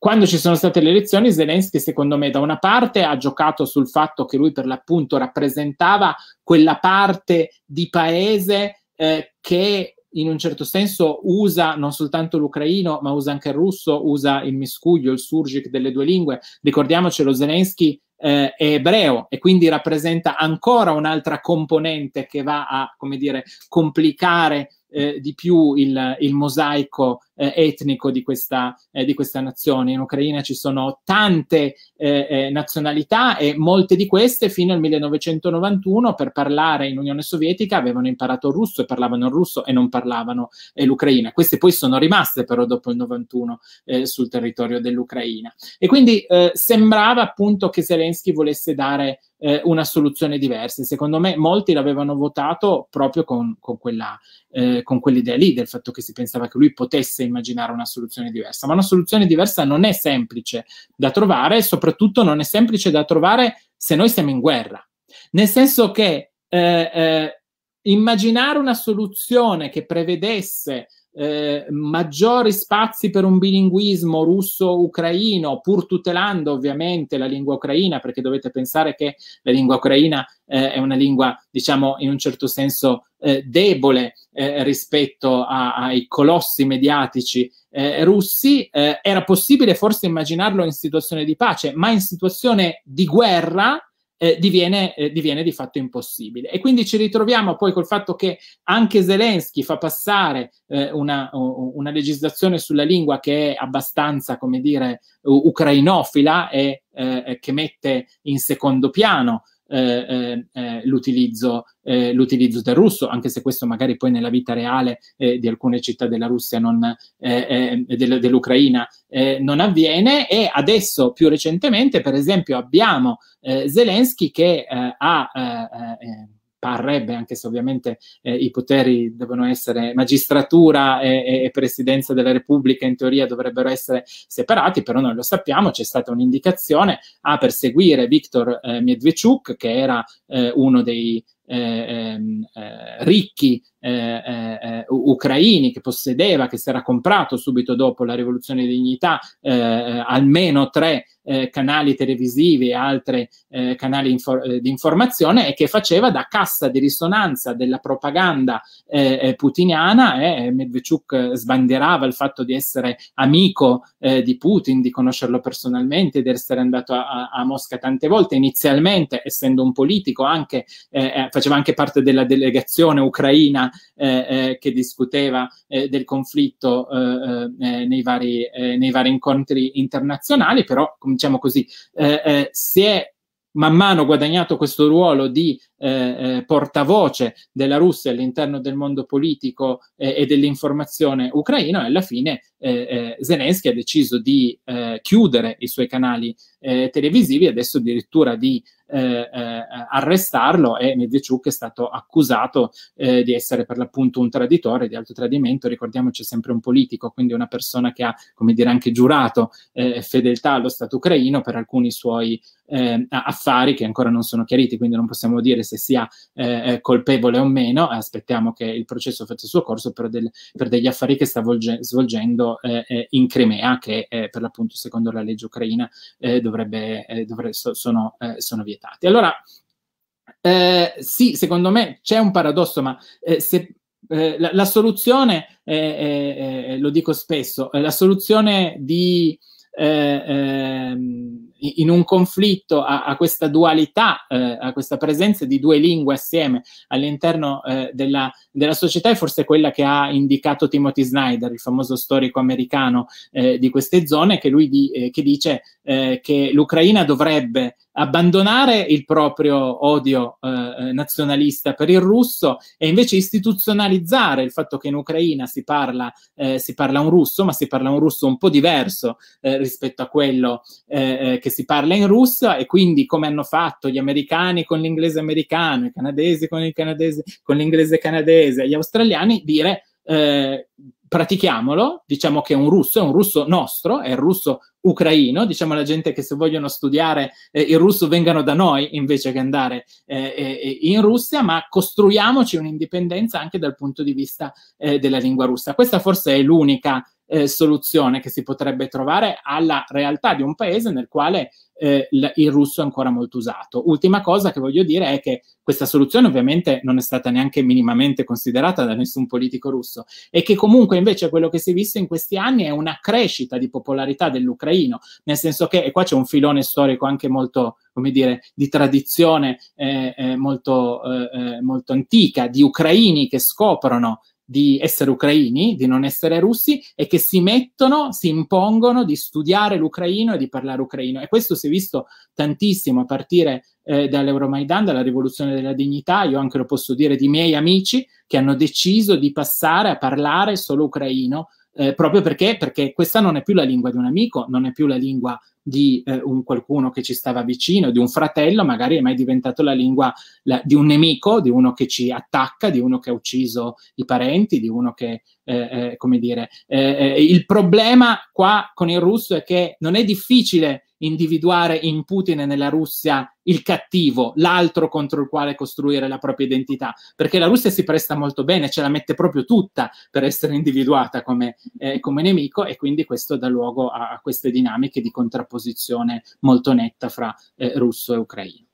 quando ci sono state le elezioni, Zelensky, secondo me, da una parte ha giocato sul fatto che lui per l'appunto rappresentava quella parte di paese eh, che in un certo senso usa non soltanto l'ucraino, ma usa anche il russo, usa il miscuglio, il surgic delle due lingue. Ricordiamocelo, Zelensky eh, è ebreo e quindi rappresenta ancora un'altra componente che va a, come dire, complicare eh, di più il, il mosaico eh, etnico di questa, eh, di questa, nazione. In Ucraina ci sono tante eh, eh, nazionalità e molte di queste fino al 1991 per parlare in Unione Sovietica avevano imparato russo e parlavano il russo e non parlavano eh, l'Ucraina. Queste poi sono rimaste però dopo il 91 sul territorio dell'Ucraina. E quindi sembrava appunto che Zelensky volesse dare eh, una soluzione diversa. Secondo me molti l'avevano votato proprio con, con, quella, eh, con quell'idea lì, del fatto che si pensava che lui potesse immaginare una soluzione diversa. Ma una soluzione diversa non è semplice da trovare e soprattutto non è semplice da trovare se noi siamo in guerra. Nel senso che eh, eh immaginare una soluzione che prevedesse eh, maggiori spazi per un bilinguismo russo-ucraino, pur tutelando ovviamente la lingua ucraina, perché dovete pensare che la lingua ucraina eh, è una lingua, diciamo, in un certo senso eh, debole eh, rispetto a, ai colossi mediatici eh, russi. Eh, era possibile forse immaginarlo in situazione di pace, ma in situazione di guerra eh, diviene, eh, diviene, di fatto impossibile. E quindi ci ritroviamo poi col fatto che anche Zelensky fa passare eh, una, una, legislazione sulla lingua che è abbastanza, come dire, ucrainofila eh, e che mette in secondo piano eh, eh, eh, l'utilizzo, eh, l'utilizzo, del russo, anche se questo magari poi nella vita reale eh, di alcune città della Russia, non, eh, del, dell'Ucraina, non avviene e adesso più recentemente, per esempio, abbiamo Zelensky che ha parrebbe, anche se ovviamente eh, i poteri devono essere magistratura e, e, presidenza della Repubblica in teoria dovrebbero essere separati, però noi lo sappiamo, c'è stata un'indicazione a perseguire Viktor eh, Medvedchuk, che era eh, uno dei eh, ehm, eh, ricchi eh, ucraini che possedeva, che si era comprato subito dopo la rivoluzione di dignità, almeno tre canali televisivi e altri canali infor- di informazione e che faceva da cassa di risonanza della propaganda putiniana e Medvedchuk sbandierava il fatto di essere amico di Putin, di conoscerlo personalmente, di essere andato a, a Mosca tante volte, inizialmente essendo un politico anche eh, faceva anche parte della delegazione ucraina eh, eh che discuteva eh, del conflitto eh, nei vari, nei, vari, incontri internazionali, però diciamo così, si è man mano guadagnato questo ruolo di eh, portavoce della Russia all'interno del mondo politico eh, e dell'informazione ucraino e alla fine eh, Zelensky ha deciso di chiudere i suoi canali eh, televisivi e adesso addirittura di eh, eh, arrestarlo e Mediacciuc è stato accusato eh, di essere per l'appunto un traditore di alto tradimento, ricordiamoci sempre un politico, quindi una persona che ha, come dire, anche giurato eh, fedeltà allo Stato ucraino per alcuni suoi eh, affari che ancora non sono chiariti, quindi non possiamo dire se sia eh, colpevole o meno, aspettiamo che il processo faccia il suo corso per, del, per degli affari che sta volge- svolgendo in Crimea, che per l'appunto secondo la legge ucraina eh, dovrebbe, eh, dovrebbe, sono, eh, sono vietati. Allora, eh, sì, secondo me c'è un paradosso, ma eh, se, eh, la, la, soluzione, eh, lo dico spesso, la soluzione di... Ehm, in un conflitto a, a questa dualità, eh, a questa presenza di due lingue assieme all'interno eh, della, della, società è forse quella che ha indicato Timothy Snyder, il famoso storico americano eh, di queste zone, che lui di, eh, che dice eh, che l'Ucraina dovrebbe abbandonare il proprio odio eh, nazionalista per il russo e invece istituzionalizzare il fatto che in Ucraina si parla, si parla un russo, ma si parla un russo un po' diverso rispetto a quello che che si parla in russo e quindi come hanno fatto gli americani con l'inglese americano, i canadesi con, il canadese, con l'inglese canadese, gli australiani, dire eh, pratichiamolo, diciamo che è un russo, è un russo nostro, è il russo ucraino, diciamo alla gente che se vogliono studiare eh, il russo vengano da noi invece che andare eh, eh in Russia, ma costruiamoci un'indipendenza anche dal punto di vista eh, della lingua russa. Questa forse è l'unica eh, soluzione che si potrebbe trovare alla realtà di un paese nel quale eh, il russo è ancora molto usato. Ultima cosa che voglio dire è che questa soluzione ovviamente non è stata neanche minimamente considerata da nessun politico russo e che comunque invece quello che si è visto in questi anni è una crescita di popolarità dell'ucraino, nel senso che, e qua c'è un filone storico anche molto, come dire, di tradizione eh, eh, molto, eh, eh, molto antica, di ucraini che scoprono di essere ucraini, di non essere russi e che si mettono, si impongono di studiare l'ucraino e di parlare ucraino. E questo si è visto tantissimo a partire eh, dall'Euromaidan, dalla rivoluzione della dignità, io anche lo posso dire di miei amici che hanno deciso di passare a parlare solo ucraino eh, proprio perché? Perché questa non è più la lingua di un amico, non è più la lingua di eh, un qualcuno che ci stava vicino, di un fratello, magari è mai diventato la lingua la, di un nemico, di uno che ci attacca, di uno che ha ucciso i parenti, di uno che, eh, eh come dire, eh, eh, il problema qua con il russo è che non è difficile individuare in Putin e nella Russia il cattivo, l'altro contro il quale costruire la propria identità, perché la Russia si presta molto bene, ce la mette proprio tutta per essere individuata come, eh, come nemico e quindi questo dà luogo a, a, queste dinamiche di contrapposizione molto netta fra eh, russo e ucraino.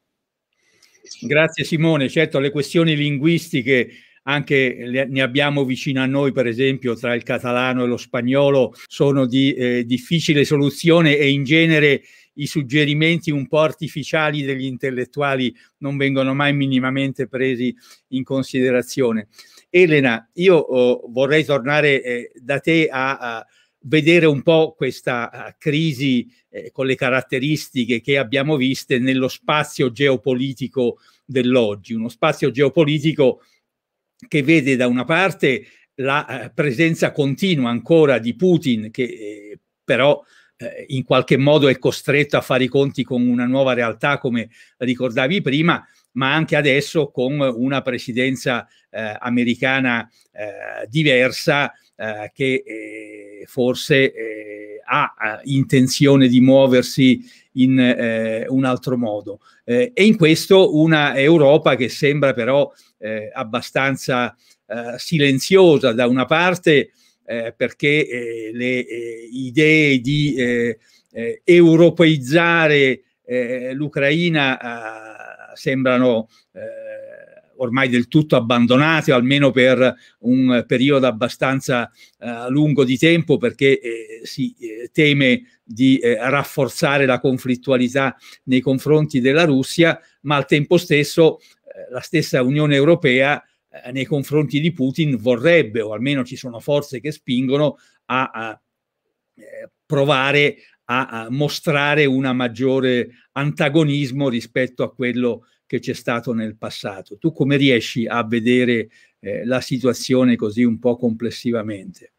Grazie Simone, certo le questioni linguistiche anche le, ne abbiamo vicino a noi, per esempio, tra il catalano e lo spagnolo, sono di eh, difficile soluzione e in genere i suggerimenti un po' artificiali degli intellettuali non vengono mai minimamente presi in considerazione. Elena, io oh, vorrei tornare eh, da te a, a, vedere un po' questa eh, crisi eh, con le caratteristiche che abbiamo viste nello spazio geopolitico dell'oggi, uno spazio geopolitico che vede da una parte la eh, presenza continua ancora di Putin che eh, però eh, in qualche modo è costretto a fare i conti con una nuova realtà come ricordavi prima, ma anche adesso con una presidenza eh, americana eh, diversa che forse ha intenzione di muoversi in eh, un altro modo. Eh, e in questo una Europa che sembra però eh, abbastanza eh, silenziosa da una parte eh, perché eh, le idee di europeizzare l'Ucraina ah, sembrano ormai del tutto abbandonate, almeno per un periodo abbastanza eh, lungo di tempo, perché eh, si eh, teme di eh, rafforzare la conflittualità nei confronti della Russia, ma al tempo stesso eh, la stessa Unione Europea eh, nei confronti di Putin vorrebbe, o almeno ci sono forze che spingono, a, a provare a, a mostrare un maggiore antagonismo rispetto a quello che che c'è stato nel passato. Tu come riesci a vedere eh, la situazione così un po' complessivamente?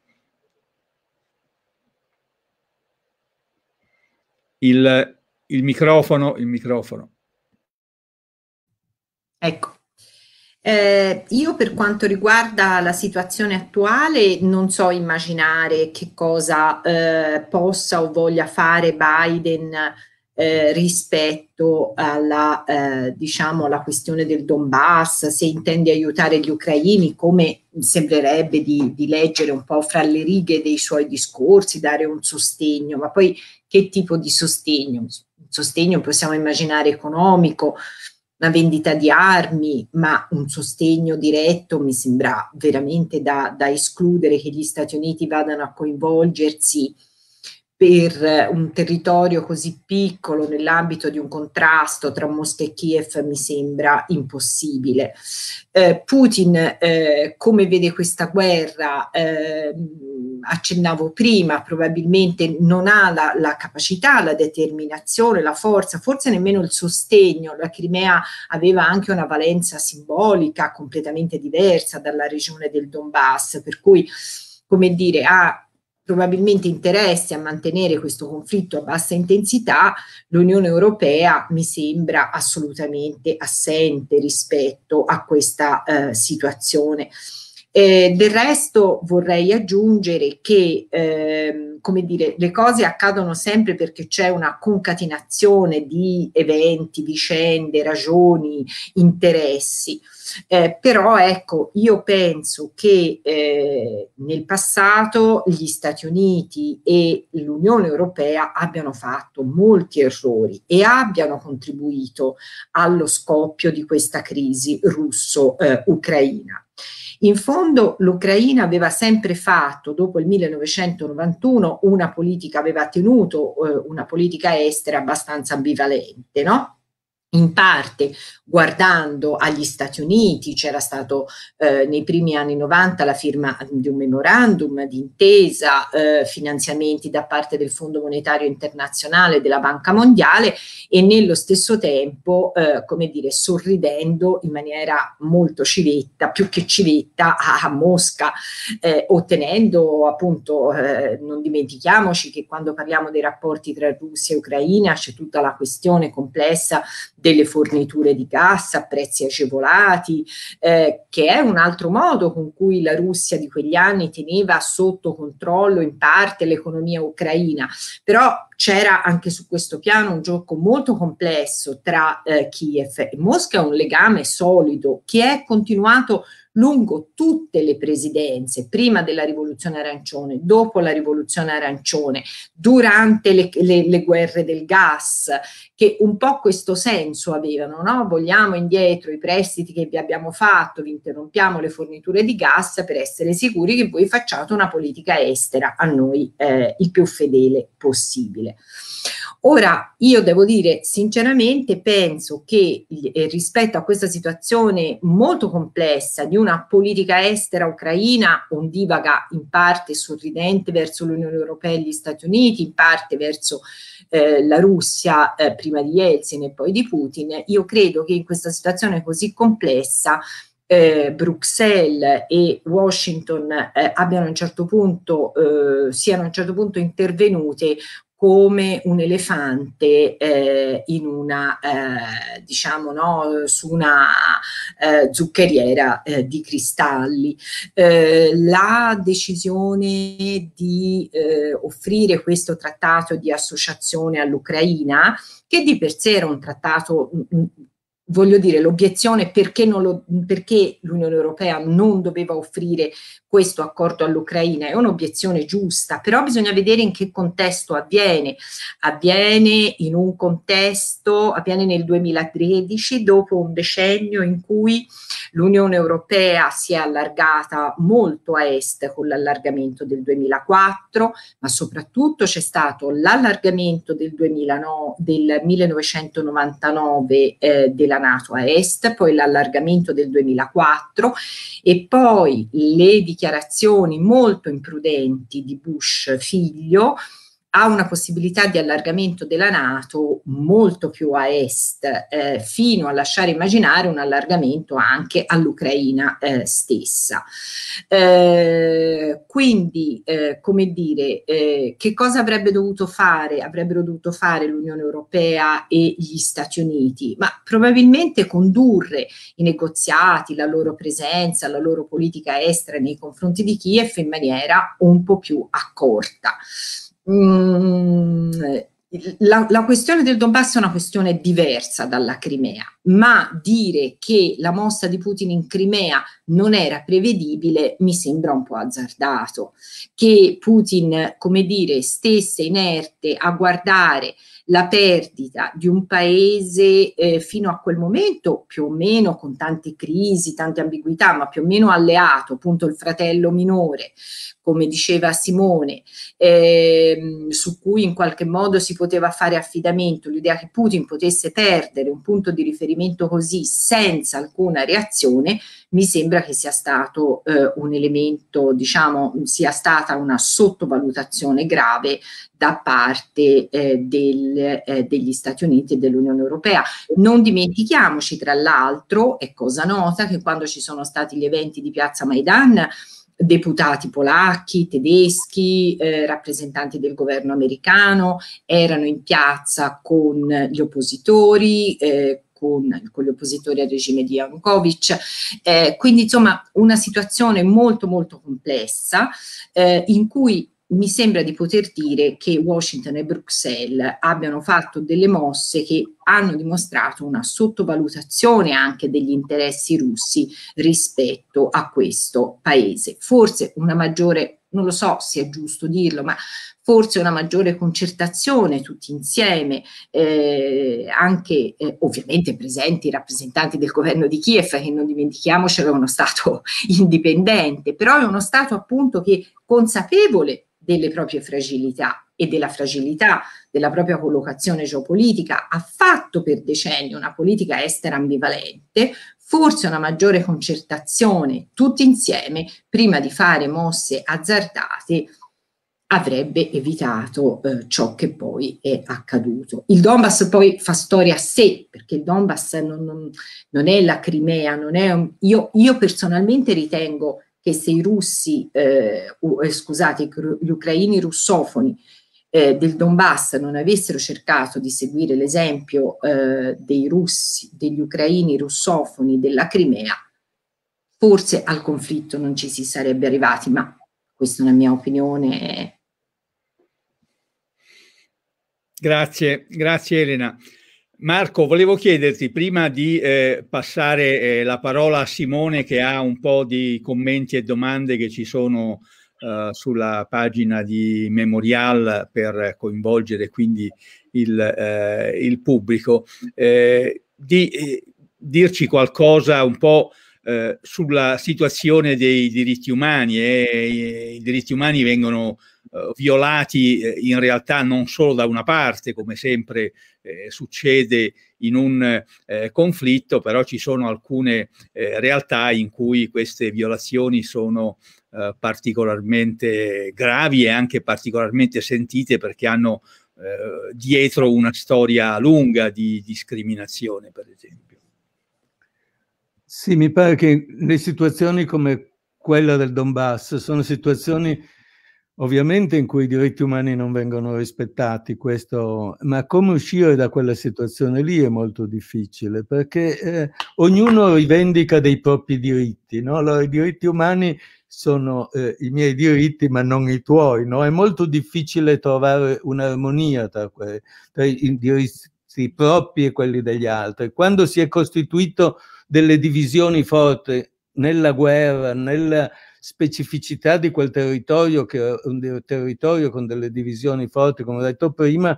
Il, il microfono, il microfono. Ecco. Eh, io per quanto riguarda la situazione attuale non so immaginare che cosa eh, possa o voglia fare Biden eh, rispetto alla, eh, diciamo, alla questione del Donbass, se intende aiutare gli ucraini, come sembrerebbe di, di leggere un po' fra le righe dei suoi discorsi, dare un sostegno, ma poi che tipo di sostegno? Un sostegno possiamo immaginare economico, una vendita di armi, ma un sostegno diretto mi sembra veramente da, da escludere che gli Stati Uniti vadano a coinvolgersi per un territorio così piccolo nell'ambito di un contrasto tra Mosca e Kiev mi sembra impossibile. Eh, Putin, eh, come vede questa guerra, eh, accennavo prima, probabilmente non ha la, la, capacità, la determinazione, la forza, forse nemmeno il sostegno. La Crimea aveva anche una valenza simbolica completamente diversa dalla regione del Donbass, per cui, come dire, ha probabilmente interessi a mantenere questo conflitto a bassa intensità, l'Unione Europea mi sembra assolutamente assente rispetto a questa eh, situazione. Eh, del resto vorrei aggiungere che eh, come dire, le cose accadono sempre perché c'è una concatenazione di eventi, vicende, ragioni, interessi. Eh, però ecco, io penso che eh, nel passato gli Stati Uniti e l'Unione Europea abbiano fatto molti errori e abbiano contribuito allo scoppio di questa crisi russo-ucraina. Eh, in fondo l'Ucraina aveva sempre fatto, dopo il 1991, una politica, aveva tenuto eh, una politica estera abbastanza ambivalente, no? in parte guardando agli Stati Uniti, c'era stato eh, nei primi anni 90 la firma di un memorandum d'intesa, eh, finanziamenti da parte del Fondo Monetario Internazionale e della Banca Mondiale e nello stesso tempo, eh, come dire, sorridendo in maniera molto civetta, più che civetta, a, a Mosca, eh, ottenendo appunto, eh, non dimentichiamoci che quando parliamo dei rapporti tra Russia e Ucraina c'è tutta la questione complessa delle forniture di gas a prezzi agevolati, eh, che è un altro modo con cui la Russia di quegli anni teneva sotto controllo in parte l'economia ucraina. Però c'era anche su questo piano un gioco molto complesso tra eh, Kiev e Mosca, un legame solido che è continuato lungo tutte le presidenze, prima della rivoluzione arancione, dopo la rivoluzione arancione, durante le, le, le guerre del gas, che un po' questo senso avevano, no? vogliamo indietro i prestiti che vi abbiamo fatto, vi interrompiamo le forniture di gas per essere sicuri che voi facciate una politica estera a noi eh, il più fedele possibile. Ora, io devo dire sinceramente, penso che eh, rispetto a questa situazione molto complessa di una politica estera ucraina ondivaga in parte sorridente verso l'Unione Europea e gli Stati Uniti, in parte verso eh, la Russia eh, prima di Yeltsin e poi di Putin, io credo che in questa situazione così complessa eh, Bruxelles e Washington eh, abbiano a un certo punto, eh, siano a un certo punto intervenute come un elefante eh, in una, eh, diciamo, no, su una eh, zuccheriera eh, di cristalli. Eh, la decisione di eh, offrire questo trattato di associazione all'Ucraina, che di per sé era un trattato mm, mm, voglio dire, l'obiezione perché, non lo, perché l'Unione Europea non doveva offrire questo accordo all'Ucraina, è un'obiezione giusta, però bisogna vedere in che contesto avviene. Avviene in un contesto, avviene nel 2013, dopo un decennio in cui l'Unione Europea si è allargata molto a est con l'allargamento del 2004, ma soprattutto c'è stato l'allargamento del, 2009, del 1999 eh, della Nato a est, poi l'allargamento del 2004 e poi le dichiarazioni dichiarazioni molto imprudenti di Bush figlio ha una possibilità di allargamento della Nato molto più a est, eh, fino a lasciare immaginare un allargamento anche all'Ucraina eh, stessa. Eh, quindi, eh, come dire, eh, che cosa avrebbe dovuto fare? Avrebbero dovuto fare l'Unione Europea e gli Stati Uniti, ma probabilmente condurre i negoziati, la loro presenza, la loro politica estera nei confronti di Kiev in maniera un po' più accorta. Mm, la, la, questione del Donbass è una questione diversa dalla Crimea, ma dire che la mossa di Putin in Crimea non era prevedibile mi sembra un po' azzardato. Che Putin, come dire, stesse inerte a guardare la perdita di un paese eh, fino a quel momento, più o meno con tante crisi, tante ambiguità, ma più o meno alleato, appunto il fratello minore, come diceva Simone, ehm, su cui in qualche modo si poteva fare affidamento, l'idea che Putin potesse perdere un punto di riferimento così senza alcuna reazione, mi sembra che sia stato eh, un elemento, diciamo, sia stata una sottovalutazione grave da parte eh, del del, eh, degli Stati Uniti e dell'Unione Europea. Non dimentichiamoci, tra l'altro, è cosa nota che quando ci sono stati gli eventi di Piazza Maidan, deputati polacchi, tedeschi, eh, rappresentanti del governo americano erano in piazza con gli oppositori, eh, con, con, gli oppositori al regime di Yanukovych. Eh, quindi insomma una situazione molto molto complessa eh, in cui mi sembra di poter dire che Washington e Bruxelles abbiano fatto delle mosse che hanno dimostrato una sottovalutazione anche degli interessi russi rispetto a questo paese. Forse una maggiore, non lo so se è giusto dirlo, ma forse una maggiore concertazione tutti insieme, eh, anche eh, ovviamente presenti i rappresentanti del governo di Kiev, che non dimentichiamocelo è uno Stato indipendente, però è uno Stato appunto che consapevole delle proprie fragilità e della fragilità della propria collocazione geopolitica, ha fatto per decenni una politica estera ambivalente, forse una maggiore concertazione tutti insieme prima di fare mosse azzardate avrebbe evitato eh, ciò che poi è accaduto. Il Donbass poi fa storia a sé, perché il Donbass non, non, non è la Crimea, non è un, io, io personalmente ritengo che se i russi, eh, eh scusate, gli ucraini russofoni eh, del Donbass non avessero cercato di seguire l'esempio eh, dei russi, degli ucraini russofoni della Crimea, forse al conflitto non ci si sarebbe arrivati, ma questa è una mia opinione. Grazie, grazie Elena. Marco, volevo chiederti prima di eh, passare eh, la parola a Simone che ha un po' di commenti e domande che ci sono eh, sulla pagina di Memorial per coinvolgere quindi il, eh, il pubblico, eh, di eh, dirci qualcosa un po' sulla situazione dei diritti umani. I diritti umani vengono eh, violati eh, in realtà non solo da una parte, come sempre eh, succede in un eh, conflitto, però ci sono alcune eh, realtà in cui queste violazioni sono eh, particolarmente gravi e anche particolarmente sentite perché hanno dietro una storia lunga di discriminazione, per esempio. Sì, mi pare che le situazioni come quella del Donbass sono situazioni ovviamente in cui i diritti umani non vengono rispettati, questo, ma come uscire da quella situazione lì è molto difficile perché eh, ognuno rivendica dei propri diritti, no? allora, i diritti umani sono eh, i miei diritti ma non i tuoi, no? è molto difficile trovare un'armonia tra, que- tra i diritti propri e quelli degli altri. Quando si è costituito delle divisioni forti nella guerra, nella specificità di quel territorio, che è un territorio con delle divisioni forti, come ho detto prima,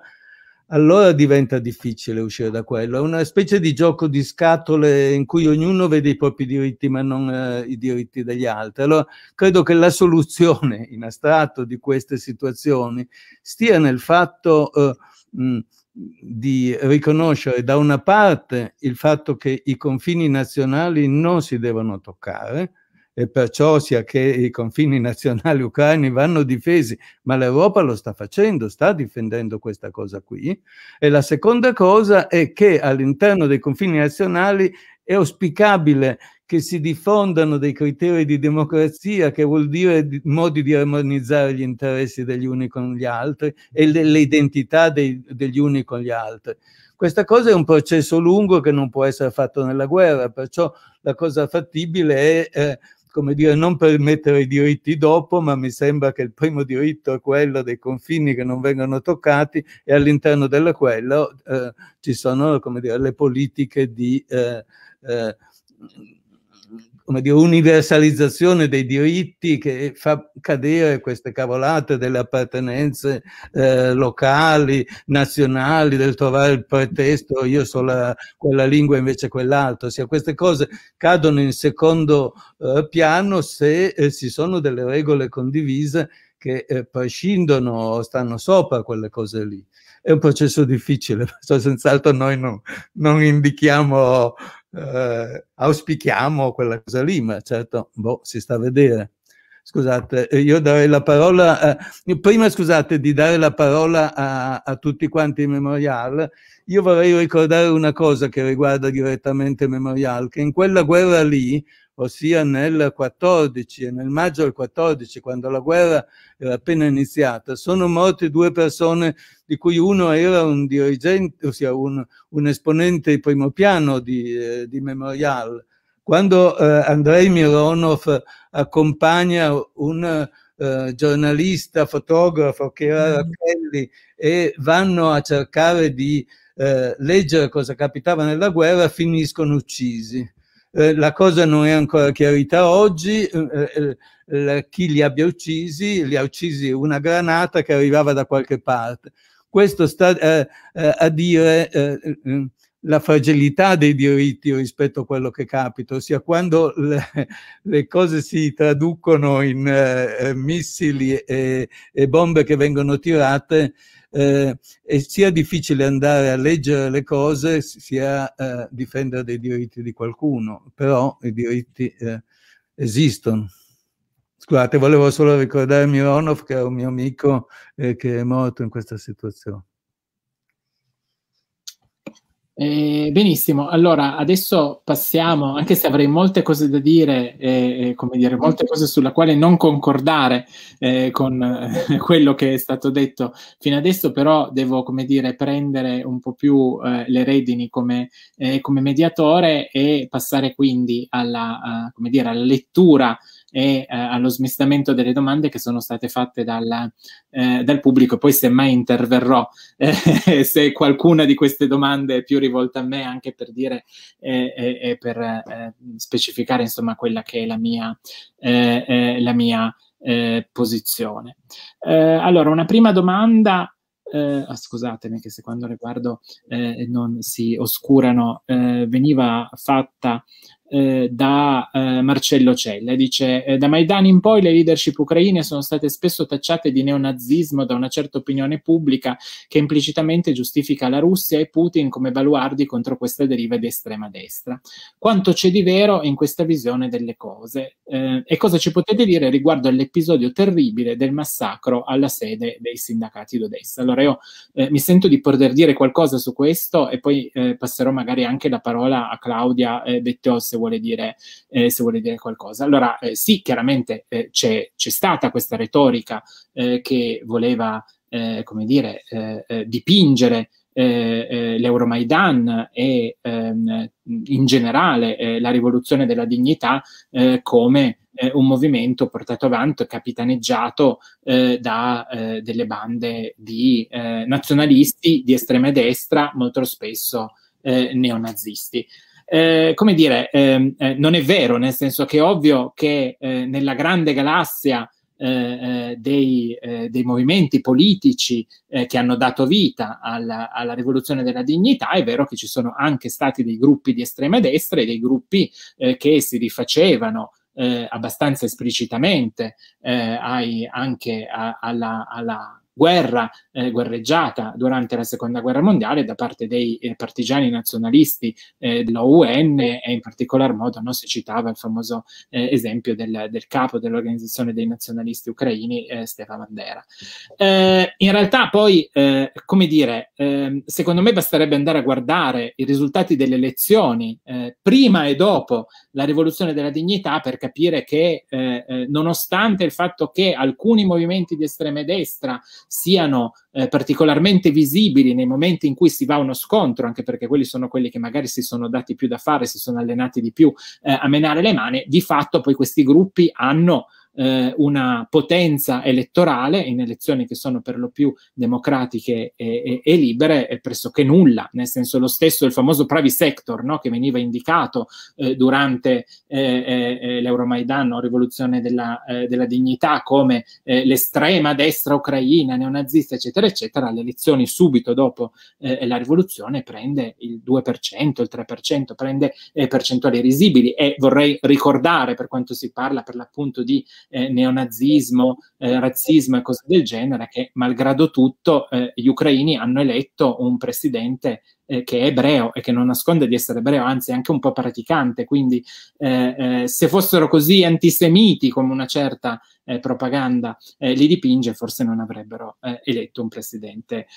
allora diventa difficile uscire da quello. È una specie di gioco di scatole in cui ognuno vede i propri diritti ma non eh, i diritti degli altri. Allora credo che la soluzione in astratto di queste situazioni stia nel fatto eh, mh, di riconoscere da una parte il fatto che i confini nazionali non si devono toccare, e perciò sia che i confini nazionali ucraini vanno difesi, ma l'Europa lo sta facendo, sta difendendo questa cosa qui. E la seconda cosa è che all'interno dei confini nazionali è auspicabile che si diffondano dei criteri di democrazia, che vuol dire di, modi di armonizzare gli interessi degli uni con gli altri e le, le identità dei, degli uni con gli altri. Questa cosa è un processo lungo che non può essere fatto nella guerra, perciò la cosa fattibile è eh, come dire, non permettere i diritti dopo, ma mi sembra che il primo diritto è quello dei confini che non vengono toccati e all'interno della quello eh, ci sono, come dire, le politiche di... Eh, eh, come dire, universalizzazione dei diritti che fa cadere queste cavolate delle appartenenze eh, locali, nazionali, del trovare il pretesto, io so la, quella lingua invece quell'altro, sia queste cose cadono in secondo eh, piano se eh, ci sono delle regole condivise che eh, prescindono, stanno sopra quelle cose lì. È un processo difficile, senz'altro noi non, non indichiamo eh, auspichiamo quella cosa lì, ma certo, boh, si sta a vedere. Scusate, eh, io darei la parola, eh, prima scusate di dare la parola a, a tutti quanti in Memorial, io vorrei ricordare una cosa che riguarda direttamente Memorial, che in quella guerra lì ossia nel 14 e nel maggio del 14, quando la guerra era appena iniziata, sono morte due persone di cui uno era un dirigente, ossia un, un esponente di primo piano di, eh, di Memorial. Quando eh, Andrei Mironov accompagna un eh, giornalista, fotografo che era mm-hmm. Rapelli e vanno a cercare di eh, leggere cosa capitava nella guerra, finiscono uccisi. Eh, la cosa non è ancora chiarita oggi, eh, eh, chi li abbia uccisi, li ha uccisi una granata che arrivava da qualche parte. Questo sta eh, eh, a dire mm, la fragilità dei diritti rispetto a quello che capita, ossia quando le, le cose si traducono in missili e, e, bombe che vengono tirate, eh, e sia difficile andare a leggere le cose sia eh, difendere dei diritti di qualcuno, però i diritti eh, esistono. Scusate, volevo solo ricordare Mironov che era un mio amico eh, che è morto in questa situazione. Eh, benissimo, allora adesso passiamo, anche se avrei molte cose da dire, eh, eh come dire, molte cose sulla quale non concordare eh, con eh, quello che è stato detto fino adesso, però devo, come dire, prendere un po' più eh, le redini come, come, mediatore e passare quindi alla, a, dire, alla lettura e eh, allo smistamento delle domande che sono state fatte dalla, eh, dal pubblico. Poi semmai interverrò eh, se qualcuna di queste domande è più rivolta a me anche per dire e eh, eh, eh, per specificare insomma quella che è la mia, la mia posizione. allora, una prima domanda eh, ah, scusatemi che se quando le guardo eh, non si oscurano, eh, veniva fatta eh, da eh, Marcello Cella. Dice, eh, da Maidan in poi le leadership ucraine sono state spesso tacciate di neonazismo da una certa opinione pubblica che implicitamente giustifica la Russia e Putin come baluardi contro questa deriva di estrema destra. Quanto c'è di vero in questa visione delle cose? Eh, e cosa ci potete dire riguardo all'episodio terribile del massacro alla sede dei sindacati d'Odessa? Allora io mi sento di poter dire qualcosa su questo e poi passerò magari anche la parola a Claudia eh, Betteos vuole dire, eh, se vuole dire qualcosa. Allora, eh, sì, chiaramente eh, c'è, stata questa retorica eh, che voleva, eh, come dire, eh, dipingere l'Euromaidan e ehm, in generale la rivoluzione della dignità come un movimento portato avanti, capitaneggiato eh, da eh, delle bande di eh, nazionalisti di estrema destra, molto spesso neonazisti. Eh, come dire, ehm, eh, non è vero, nel senso che è ovvio che eh, nella grande galassia eh, eh, dei, dei, movimenti politici che hanno dato vita alla, alla, rivoluzione della dignità, è vero che ci sono anche stati dei gruppi di estrema destra e dei gruppi che si rifacevano abbastanza esplicitamente ai, anche a, alla, alla guerra eh, guerreggiata durante la seconda guerra mondiale da parte dei eh, partigiani nazionalisti eh, della e in particolar modo no, si citava il famoso eh, esempio del, del capo dell'organizzazione dei nazionalisti ucraini eh, Stefano Bandera. Eh, in realtà poi, eh, come dire, ehm, secondo me basterebbe andare a guardare i risultati delle elezioni prima e dopo la rivoluzione della dignità per capire che nonostante il fatto che alcuni movimenti di estrema destra siano eh, particolarmente visibili nei momenti in cui si va a uno scontro, anche perché quelli sono quelli che magari si sono dati più da fare, si sono allenati di più eh, a menare le mani, di fatto poi questi gruppi hanno eh, una potenza elettorale in elezioni che sono per lo più democratiche e, e, e libere è pressoché nulla, nel senso lo stesso il famoso private sector no, che veniva indicato eh, durante eh, eh, eh l'Euromaidan o rivoluzione della, eh, della dignità come l'estrema destra ucraina, neonazista eccetera eccetera, alle elezioni subito dopo la rivoluzione prende il 2%, il 3%, prende percentuali risibili e vorrei ricordare per quanto si parla per l'appunto di eh, neonazismo, eh, razzismo e cose del genere, che malgrado tutto eh, gli ucraini hanno eletto un presidente eh, che è ebreo e che non nasconde di essere ebreo, anzi è anche un po' praticante, quindi eh, se fossero così antisemiti come una certa propaganda li dipinge, forse non avrebbero eletto un presidente,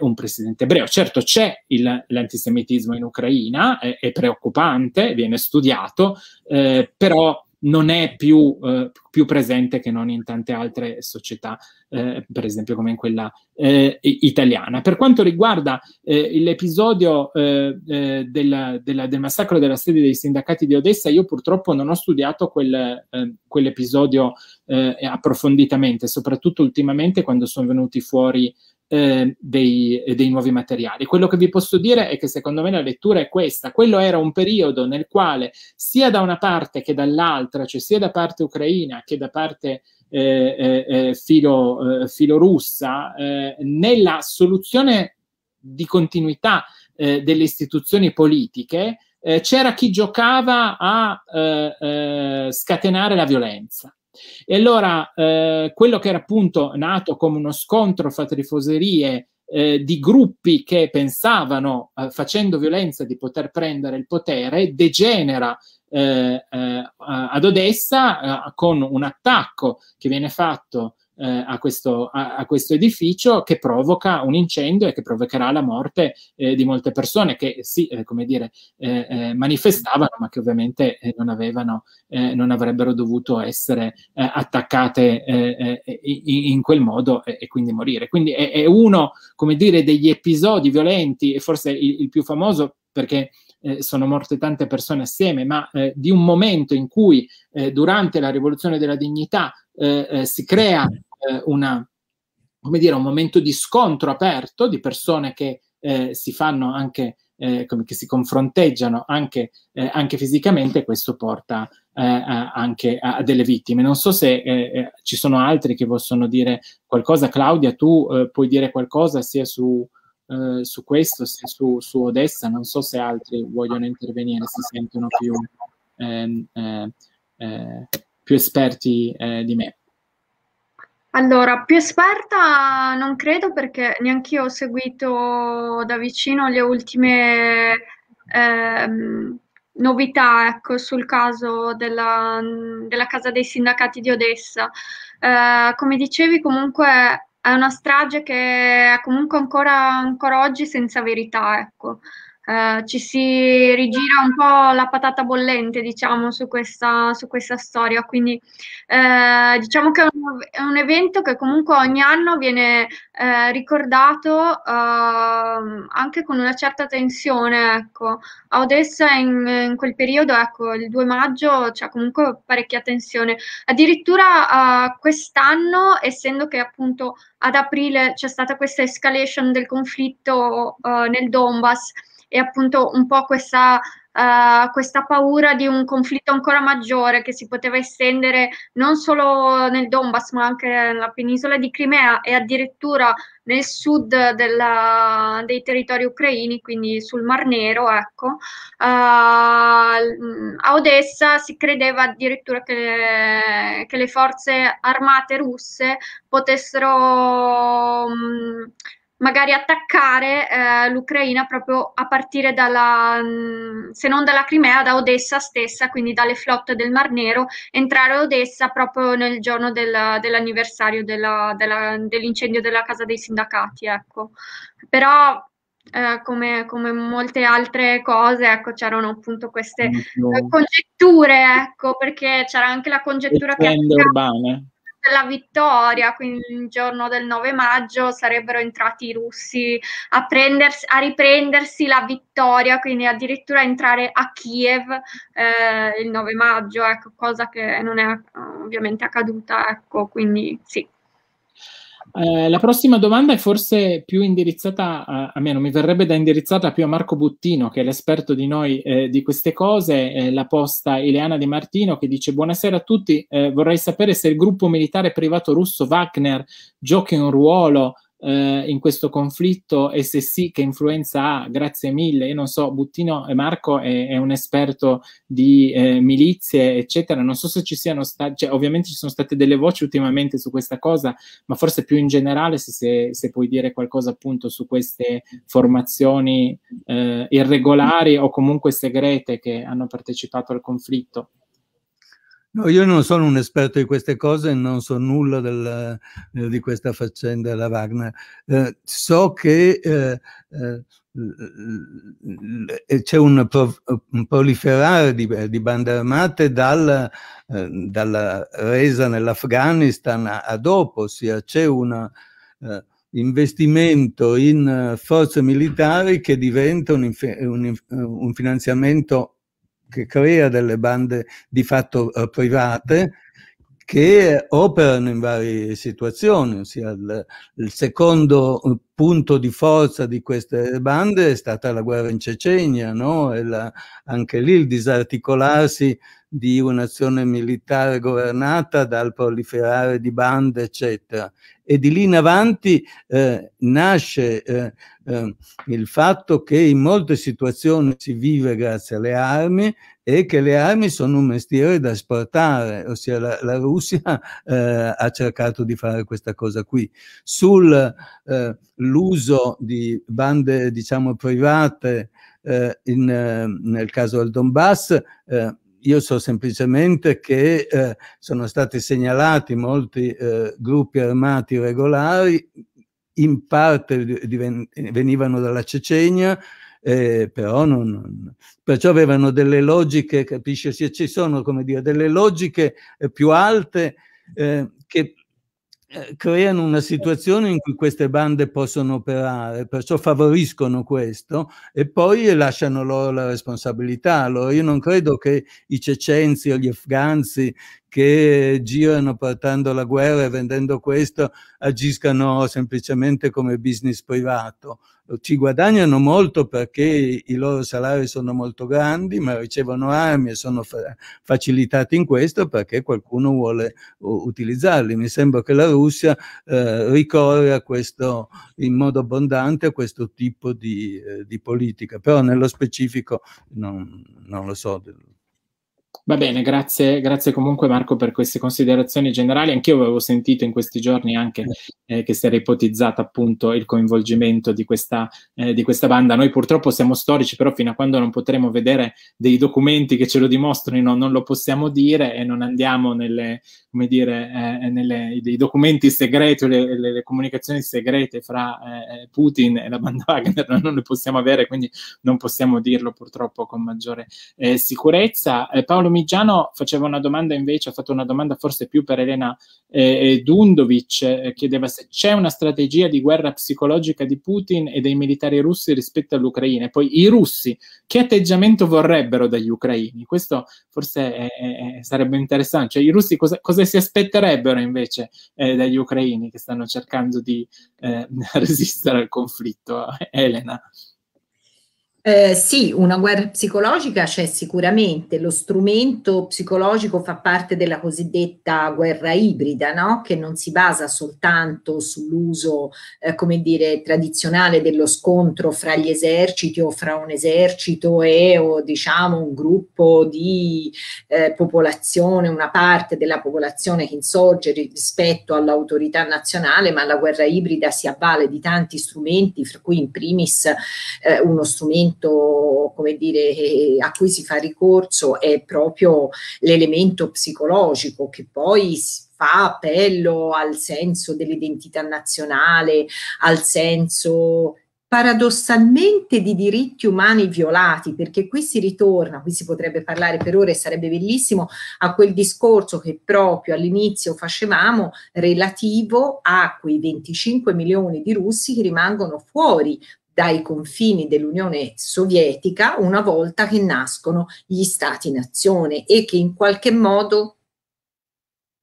un presidente ebreo. Certo c'è il, l'antisemitismo in Ucraina, è, è preoccupante, viene studiato, eh, però non è più, eh, più, presente che non in tante altre società, eh, per esempio come in quella eh, italiana. Per quanto riguarda eh, l'episodio eh, eh, del, del massacro della sede dei sindacati di Odessa, io purtroppo non ho studiato quel, quell'episodio approfonditamente, soprattutto ultimamente quando sono venuti fuori Ehm, eh, dei, dei, nuovi materiali. Quello che vi posso dire è che secondo me la lettura è questa. Quello era un periodo nel quale sia da una parte che dall'altra, cioè sia da parte ucraina che da parte eh, eh, eh filo, eh, filorussa, eh, nella soluzione di continuità delle istituzioni politiche c'era chi giocava a scatenare la violenza e allora eh, quello che era appunto nato come uno scontro fra trifoserie eh, di gruppi che pensavano, eh, facendo violenza, di poter prendere il potere, degenera eh, eh, ad Odessa eh, con un attacco che viene fatto eh, a, questo, a, a, questo, edificio che provoca un incendio e che provocherà la morte eh, di molte persone che eh, sì, eh, come dire, eh, eh, manifestavano, ma che ovviamente non, avevano, non avrebbero dovuto essere attaccate in, in, quel modo e, e quindi morire. Quindi è, è, uno, come dire, degli episodi violenti e forse il, il più famoso perché eh, sono morte tante persone assieme, ma eh, di un momento in cui eh, durante la rivoluzione della dignità si crea eh, una, dire, un momento di scontro aperto di persone che eh, si fanno anche, eh, come che si confronteggiano anche, eh, anche fisicamente, questo porta eh, a, anche a, delle vittime. Non so se eh, ci sono altri che possono dire qualcosa. Claudia, tu puoi dire qualcosa sia su, Uh, su questo, su, su, Odessa, non so se altri vogliono intervenire, si sentono più, ehm, eh, eh, più esperti eh, di me. Allora, più esperta non credo perché neanche io ho seguito da vicino le ultime ehm, novità ecco, sul caso della, della, Casa dei Sindacati di Odessa. Eh, come dicevi, comunque è una strage che è comunque ancora, ancora oggi senza verità. Ecco. Eh, ci si rigira un po' la patata bollente, diciamo, su questa, su questa storia. Quindi eh, diciamo che è un, è un, evento che comunque ogni anno viene eh, ricordato ehm, anche con una certa tensione. Ecco. A Odessa in, in quel periodo, ecco, il 2 maggio, c'è comunque parecchia tensione. Addirittura eh, quest'anno, essendo che appunto ad aprile c'è stata questa escalation del conflitto eh, nel Donbass, e appunto un po' questa, uh, questa paura di un conflitto ancora maggiore che si poteva estendere non solo nel Donbass ma anche nella penisola di Crimea e addirittura nel sud della, dei territori ucraini, quindi sul Mar Nero, ecco. uh, a Odessa si credeva addirittura che le, che le forze armate russe potessero... Um, magari attaccare eh, l'Ucraina proprio a partire dalla, mm, se non dalla Crimea, da Odessa stessa, quindi dalle flotte del Mar Nero, entrare a Odessa proprio nel giorno del, dell'anniversario della, della, dell'incendio della casa dei sindacati. Ecco. Però eh, come, come, molte altre cose, ecco, c'erano appunto queste congetture, ecco, perché c'era anche la congettura che... Urbane della vittoria, quindi il giorno del 9 maggio, sarebbero entrati i russi a, prendersi, a riprendersi la vittoria, quindi addirittura entrare a Kiev eh, il 9 maggio, ecco, cosa che non è ovviamente accaduta, ecco, quindi sì. Eh, la prossima domanda è forse più indirizzata, a, a me non mi verrebbe da indirizzata più a Marco Buttino, che è l'esperto di noi eh, di queste cose, eh, la posta Ileana Di Martino, che dice buonasera a tutti, eh, vorrei sapere se il gruppo militare privato russo Wagner giochi un ruolo eh, in questo conflitto e se sì che influenza ha, grazie mille, io non so, Buttino e eh, Marco è, è un esperto di eh, milizie, eccetera, non so se ci siano state, cioè, ovviamente ci sono state delle voci ultimamente su questa cosa, ma forse più in generale se, se, se puoi dire qualcosa appunto su queste formazioni eh, irregolari o comunque segrete che hanno partecipato al conflitto. No, io non sono un esperto di queste cose, non so nulla della, eh, di questa faccenda della Wagner. Eh, so che eh, eh, c'è un, un, proliferare di, eh, di bande armate dal, eh, dalla resa nell'Afghanistan a, a, dopo, ossia c'è un investimento in forze militari che diventa un, un, un finanziamento che crea delle bande di fatto eh, private che operano in varie situazioni, ossia il, il, secondo eh, punto di forza di queste bande è stata la guerra in Cecenia, no? la, anche lì il disarticolarsi di un'azione militare governata dal proliferare di bande, eccetera. E di lì in avanti eh, nasce eh, eh, il fatto che in molte situazioni si vive grazie alle armi e che le armi sono un mestiere da esportare, ossia la, la Russia eh, ha cercato di fare questa cosa qui. Sull'uso eh, di bande, diciamo, private eh, in, nel caso del Donbass, eh, io so semplicemente che eh, sono stati segnalati molti eh, gruppi armati regolari, in parte venivano dalla Cecenia, eh, però non, non, perciò avevano delle logiche, capisci, ci sono come dire, delle logiche eh, più alte eh, che eh, creano una situazione in cui queste bande possono operare, perciò favoriscono questo e poi lasciano loro la responsabilità. Allora io non credo che i cecenzi o gli afganzi che girano portando la guerra e vendendo questo agiscano semplicemente come business privato ci guadagnano molto perché i loro salari sono molto grandi, ma ricevono armi e sono fa- facilitati in questo perché qualcuno vuole uh, utilizzarli. Mi sembra che la Russia eh, ricorre a questo in modo abbondante a questo tipo di, eh, di politica, però nello specifico non, non lo so. Va bene, grazie, grazie, comunque Marco per queste considerazioni generali. Anch'io avevo sentito in questi giorni anche eh, che si era ipotizzato appunto il coinvolgimento di questa, eh, di questa, banda. Noi purtroppo siamo storici, però fino a quando non potremo vedere dei documenti che ce lo dimostrino non lo possiamo dire e non andiamo nei eh, eh documenti segreti o le, le, le, comunicazioni segrete fra eh, eh, Putin e la banda Wagner, non le possiamo avere, quindi non possiamo dirlo purtroppo con maggiore sicurezza. Paolo, mi Parmigiano faceva una domanda invece, ha fatto una domanda forse più per Elena eh, eh, Dundovic, eh, chiedeva se c'è una strategia di guerra psicologica di Putin e dei militari russi rispetto all'Ucraina. E poi i russi, che atteggiamento vorrebbero dagli ucraini? Questo forse è, è, sarebbe interessante. Cioè, I russi cosa, cosa si aspetterebbero invece eh, dagli ucraini che stanno cercando di eh, resistere al conflitto? Elena. Eh, sì, una guerra psicologica c'è sicuramente, lo strumento psicologico fa parte della cosiddetta guerra ibrida, no? che non si basa soltanto sull'uso, eh, come dire, tradizionale dello scontro fra gli eserciti o fra un esercito e o, diciamo, un gruppo di eh, popolazione, una parte della popolazione che insorge rispetto all'autorità nazionale, ma la guerra ibrida si avvale di tanti strumenti, fra cui in primis eh, uno strumento l'elemento come dire, eh, a cui si fa ricorso è proprio l'elemento psicologico che poi fa appello al senso dell'identità nazionale, al senso paradossalmente di diritti umani violati, perché qui si ritorna, qui si potrebbe parlare per ore, sarebbe bellissimo, a quel discorso che proprio all'inizio facevamo relativo a quei 25 milioni di russi che rimangono fuori dai confini dell'Unione Sovietica una volta che nascono gli stati-nazione e che in qualche modo...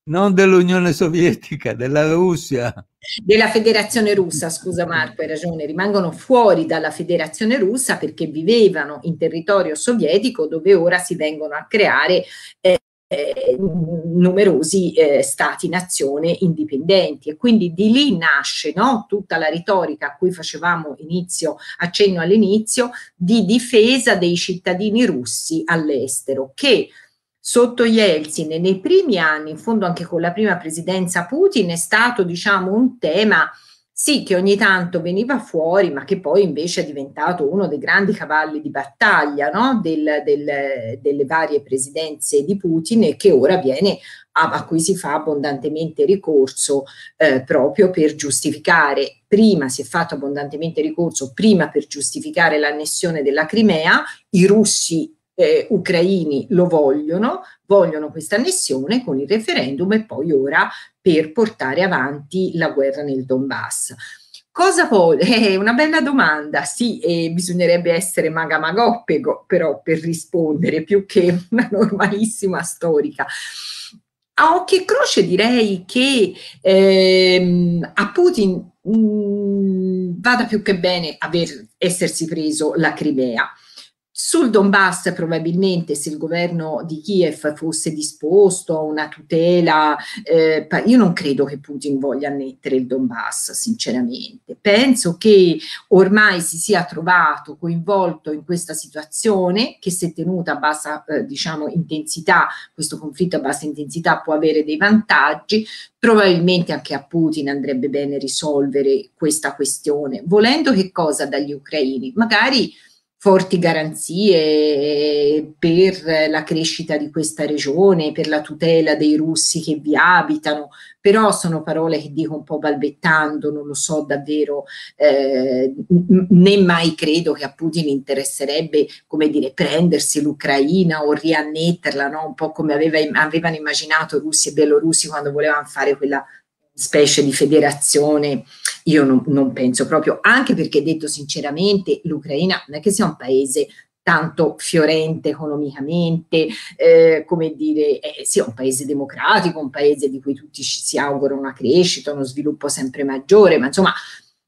Non dell'Unione Sovietica, della Russia. Della Federazione Russa, scusa Marco, hai ragione, rimangono fuori dalla Federazione Russa perché vivevano in territorio sovietico dove ora si vengono a creare eh, eh, numerosi eh, stati nazione indipendenti e quindi di lì nasce no, tutta la retorica a cui facevamo inizio, accenno all'inizio di difesa dei cittadini russi all'estero che sotto Yeltsin e nei primi anni, in fondo anche con la prima presidenza Putin, è stato diciamo un tema sì che ogni tanto veniva fuori, ma che poi invece è diventato uno dei grandi cavalli di battaglia no? del, del, delle varie presidenze di Putin e che ora viene a, a cui si fa abbondantemente ricorso eh, proprio per giustificare, prima si è fatto abbondantemente ricorso, prima per giustificare l'annessione della Crimea, i russi eh, ucraini lo vogliono, vogliono questa annessione con il referendum e poi ora per portare avanti la guerra nel Donbass. Cosa vuole? Eh, una bella domanda, sì, eh, bisognerebbe essere magamagopego però per rispondere più che una normalissima storica. A occhio e croce direi che ehm, a Putin mh, mm, vada più che bene aver, essersi preso la Crimea sul Donbass probabilmente se il governo di Kiev fosse disposto a una tutela, eh, io non credo che Putin voglia annettere il Donbass, sinceramente. Penso che ormai si sia trovato coinvolto in questa situazione che se tenuta a bassa eh, diciamo, intensità, questo conflitto a bassa intensità può avere dei vantaggi, probabilmente anche a Putin andrebbe bene risolvere questa questione, volendo che cosa dagli ucraini? Magari forti garanzie eh, per la crescita di questa regione, per la tutela dei russi che vi abitano, però sono parole che dico un po' balbettando, non lo so davvero, eh, né mai credo che a Putin interesserebbe, come dire, prendersi l'Ucraina o riannetterla, no? un po' come aveva, avevano immaginato russi e bielorussi quando volevano fare quella specie di federazione, io non, non penso proprio, anche perché detto sinceramente l'Ucraina non è che sia un paese tanto fiorente economicamente, eh, come dire, eh, sia sì, un paese democratico, un paese di cui tutti ci si augurano una crescita, uno sviluppo sempre maggiore, ma insomma,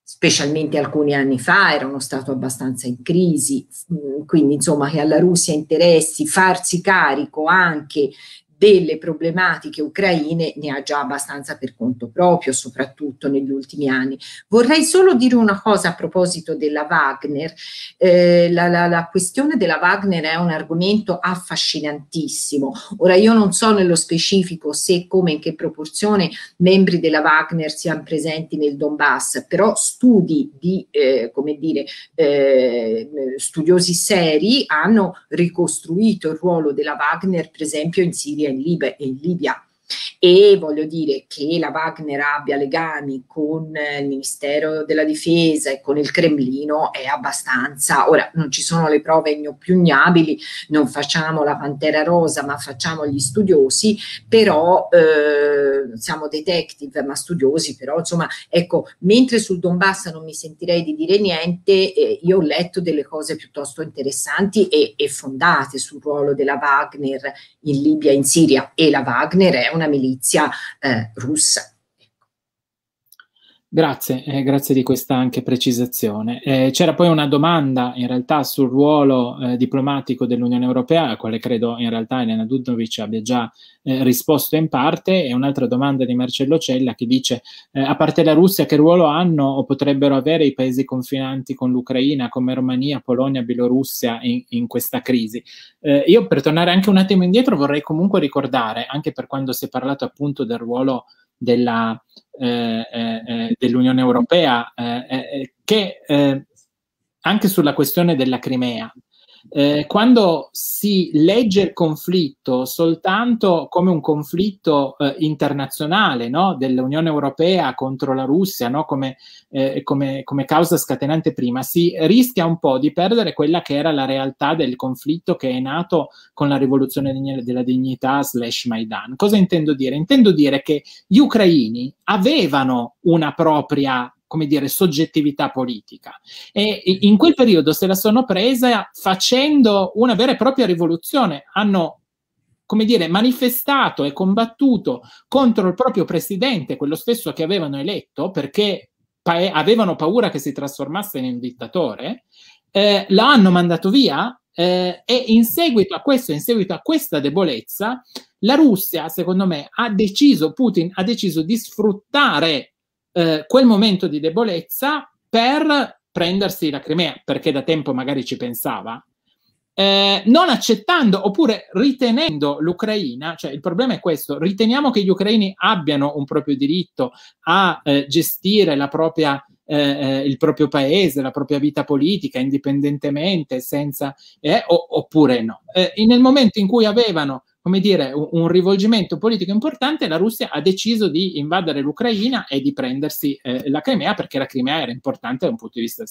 specialmente alcuni anni fa era uno stato abbastanza in crisi, mm, quindi insomma che alla Russia interessi farsi carico anche delle problematiche ucraine ne ha già abbastanza per conto proprio, soprattutto negli ultimi anni. Vorrei solo dire una cosa a proposito della Wagner. Eh, la, la, la, questione della Wagner è un argomento affascinantissimo. Ora io non so nello specifico se, come, in che proporzione membri della Wagner siano presenti nel Donbass, però studi di, eh, come dire, eh, studiosi seri hanno ricostruito il ruolo della Wagner, per esempio, in Siria in, Lib- in Libia e voglio dire che la Wagner abbia legami con il Ministero della Difesa e con il Cremlino è abbastanza. Ora non ci sono le prove inoppugnabili, non facciamo la pantera rosa, ma facciamo gli studiosi, però eh, siamo detective, ma studiosi, però insomma, ecco, mentre sul Donbass non mi sentirei di dire niente, eh, io ho letto delle cose piuttosto interessanti e, e fondate sul ruolo della Wagner in Libia e in Siria e la Wagner è un una milizia eh, russa. Grazie, eh, grazie di questa anche precisazione. Eh, c'era poi una domanda in realtà sul ruolo eh, diplomatico dell'Unione Europea, a quale credo in realtà Elena Dudnovic abbia già eh, risposto in parte, e un'altra domanda di Marcello Cella che dice, eh, a parte la Russia, che ruolo hanno o potrebbero avere i paesi confinanti con l'Ucraina come Romania, Polonia, Bielorussia in, in questa crisi? Eh, io per tornare anche un attimo indietro vorrei comunque ricordare, anche per quando si è parlato appunto del ruolo della, eh, eh, eh, dell'Unione Europea, che anche sulla questione della Crimea, eh, quando si legge il conflitto soltanto come un conflitto eh, internazionale no? dell'Unione Europea contro la Russia, no? come, eh, come, come causa scatenante prima, si rischia un po' di perdere quella che era la realtà del conflitto che è nato con la rivoluzione della dignità slash Maidan. Cosa intendo dire? Intendo dire che gli ucraini avevano una propria come dire, soggettività politica. E in quel periodo se la sono presa facendo una vera e propria rivoluzione. Hanno come dire, manifestato e combattuto contro il proprio presidente, quello stesso che avevano eletto, perché pa- avevano paura che si trasformasse in un dittatore, eh, l'hanno mandato via eh, e in seguito a questo, in seguito a questa debolezza, la Russia, secondo me, ha deciso, Putin ha deciso di sfruttare eh, quel momento di debolezza per prendersi la Crimea, perché da tempo magari ci pensava, eh, non accettando oppure ritenendo l'Ucraina, cioè il problema è questo, riteniamo che gli ucraini abbiano un proprio diritto a eh, gestire la propria eh, eh il proprio paese, la propria vita politica indipendentemente, senza, eh, o, oppure no. Eh, nel momento in cui avevano come dire, un, un, rivolgimento politico importante, la Russia ha deciso di invadere l'Ucraina e di prendersi eh, la Crimea perché la Crimea era importante da un punto di vista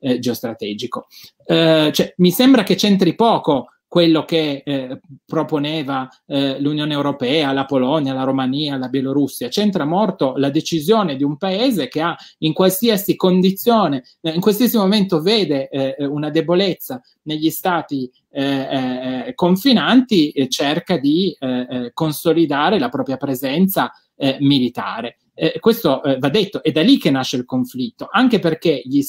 eh, geostrategico. Eh, cioè, mi sembra che c'entri poco quello che eh, proponeva eh, l'Unione Europea, la Polonia, la Romania, la Bielorussia. C'entra molto la decisione di un paese che ha in qualsiasi condizione, eh, in qualsiasi momento vede eh, una debolezza negli stati eh, eh, confinanti e cerca di consolidare la propria presenza militare. Eh, questo eh, va detto, è da lì che nasce il conflitto, anche perché gli,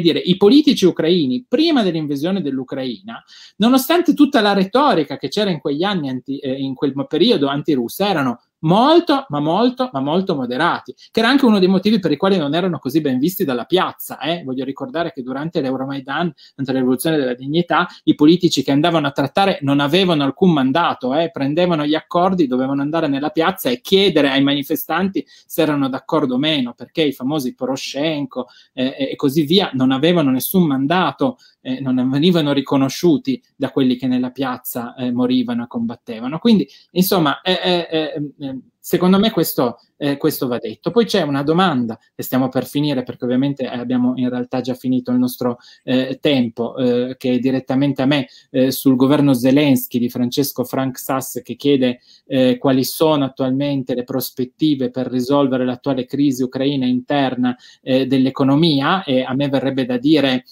dire, i politici ucraini, prima dell'invasione dell'Ucraina, nonostante tutta la retorica che c'era in quegli anni, anti, eh, in quel periodo antirussa, erano molto, ma molto, ma molto moderati, che era anche uno dei motivi per i quali non erano così ben visti dalla piazza. Eh? Voglio ricordare che durante l'Euromaidan, durante la rivoluzione della dignità, i politici che andavano a trattare non avevano alcun mandato, eh? prendevano gli accordi, dovevano andare nella piazza e chiedere ai manifestanti se erano d'accordo o meno, perché i famosi Poroshenko eh, e così via non avevano nessun mandato eh, non venivano riconosciuti da quelli che nella piazza eh, morivano e combattevano. Quindi, insomma, ehm, secondo me questo, eh, questo, va detto. Poi c'è una domanda, e stiamo per finire perché ovviamente abbiamo in realtà già finito il nostro eh, tempo, eh, che è direttamente a me sul governo Zelensky di Francesco Frank Sass che chiede quali sono attualmente le prospettive per risolvere l'attuale crisi ucraina interna dell'economia e a me verrebbe da dire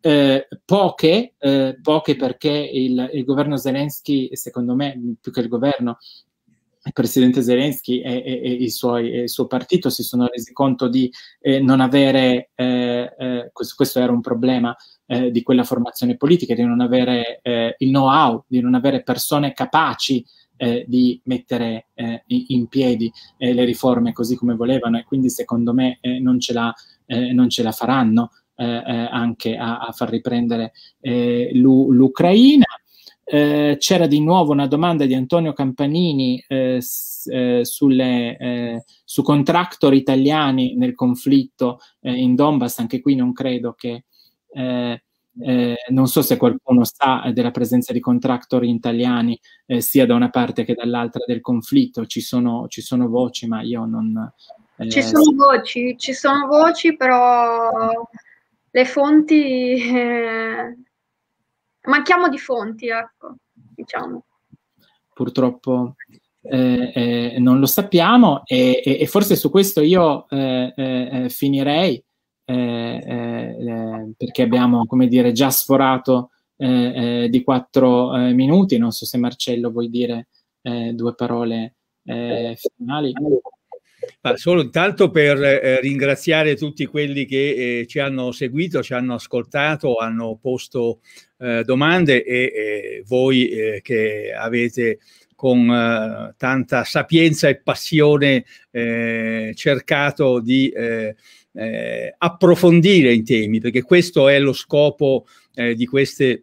eh, poche, eh, poche perché il, il, governo Zelensky, secondo me, più che il governo, il presidente Zelensky e, e, e, il, suo, e il, suo, partito si sono resi conto di eh, non avere, eh, eh, questo, questo, era un problema eh, di quella formazione politica, di non avere il know-how, di non avere persone capaci eh, di mettere eh, in piedi eh, le riforme così come volevano e quindi secondo me non ce, la, non, ce la, faranno. Eh, eh, anche a, a, far riprendere eh, l'U- l'Ucraina. c'era di nuovo una domanda di Antonio Campanini s- sulle, su contractor italiani nel conflitto in Donbass, anche qui non credo che eh, non so se qualcuno sa della presenza di contractor italiani eh, sia da una parte che dall'altra del conflitto, ci sono, ci sono voci, ma io non... Eh, ci sono voci, ci sono voci, però le fonti, eh, manchiamo di fonti, ecco, diciamo. Purtroppo eh, eh, non lo sappiamo e, e, e, forse su questo io eh, eh, eh, finirei perché abbiamo, come dire, già sforato di quattro minuti. Non so se Marcello vuoi dire due parole finali. Ma solo intanto per eh, ringraziare tutti quelli che eh, ci hanno seguito, ci hanno ascoltato, hanno posto eh, domande e eh, voi eh, che avete con eh, tanta sapienza e passione cercato di approfondire i temi, perché questo è lo scopo di queste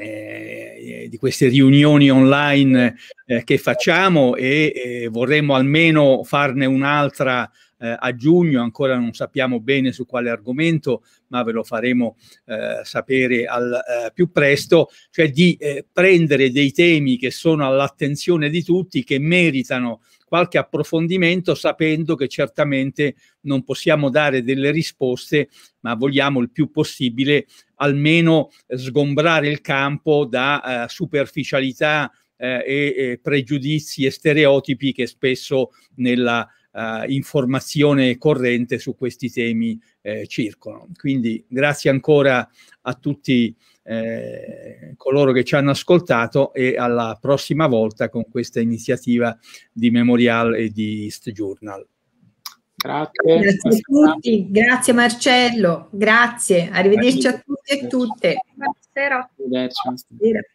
eh, eh, di queste riunioni online eh, che facciamo e eh, vorremmo almeno farne un'altra eh, a giugno, ancora non sappiamo bene su quale argomento, ma ve lo faremo eh, sapere al eh, più presto, cioè di eh, prendere dei temi che sono all'attenzione di tutti, che meritano qualche approfondimento sapendo che certamente non possiamo dare delle risposte, ma vogliamo il più possibile almeno sgombrare il campo da eh, superficialità eh, e, e, pregiudizi e stereotipi che spesso nella eh, informazione corrente su questi temi eh, circolano. Quindi grazie ancora a tutti eh, coloro che ci hanno ascoltato e alla prossima volta con questa iniziativa di Memorial e di East Journal. Grazie. grazie a tutti, grazie Marcello, grazie, arrivederci a tutti e tutte. Buonasera. Arrivederci.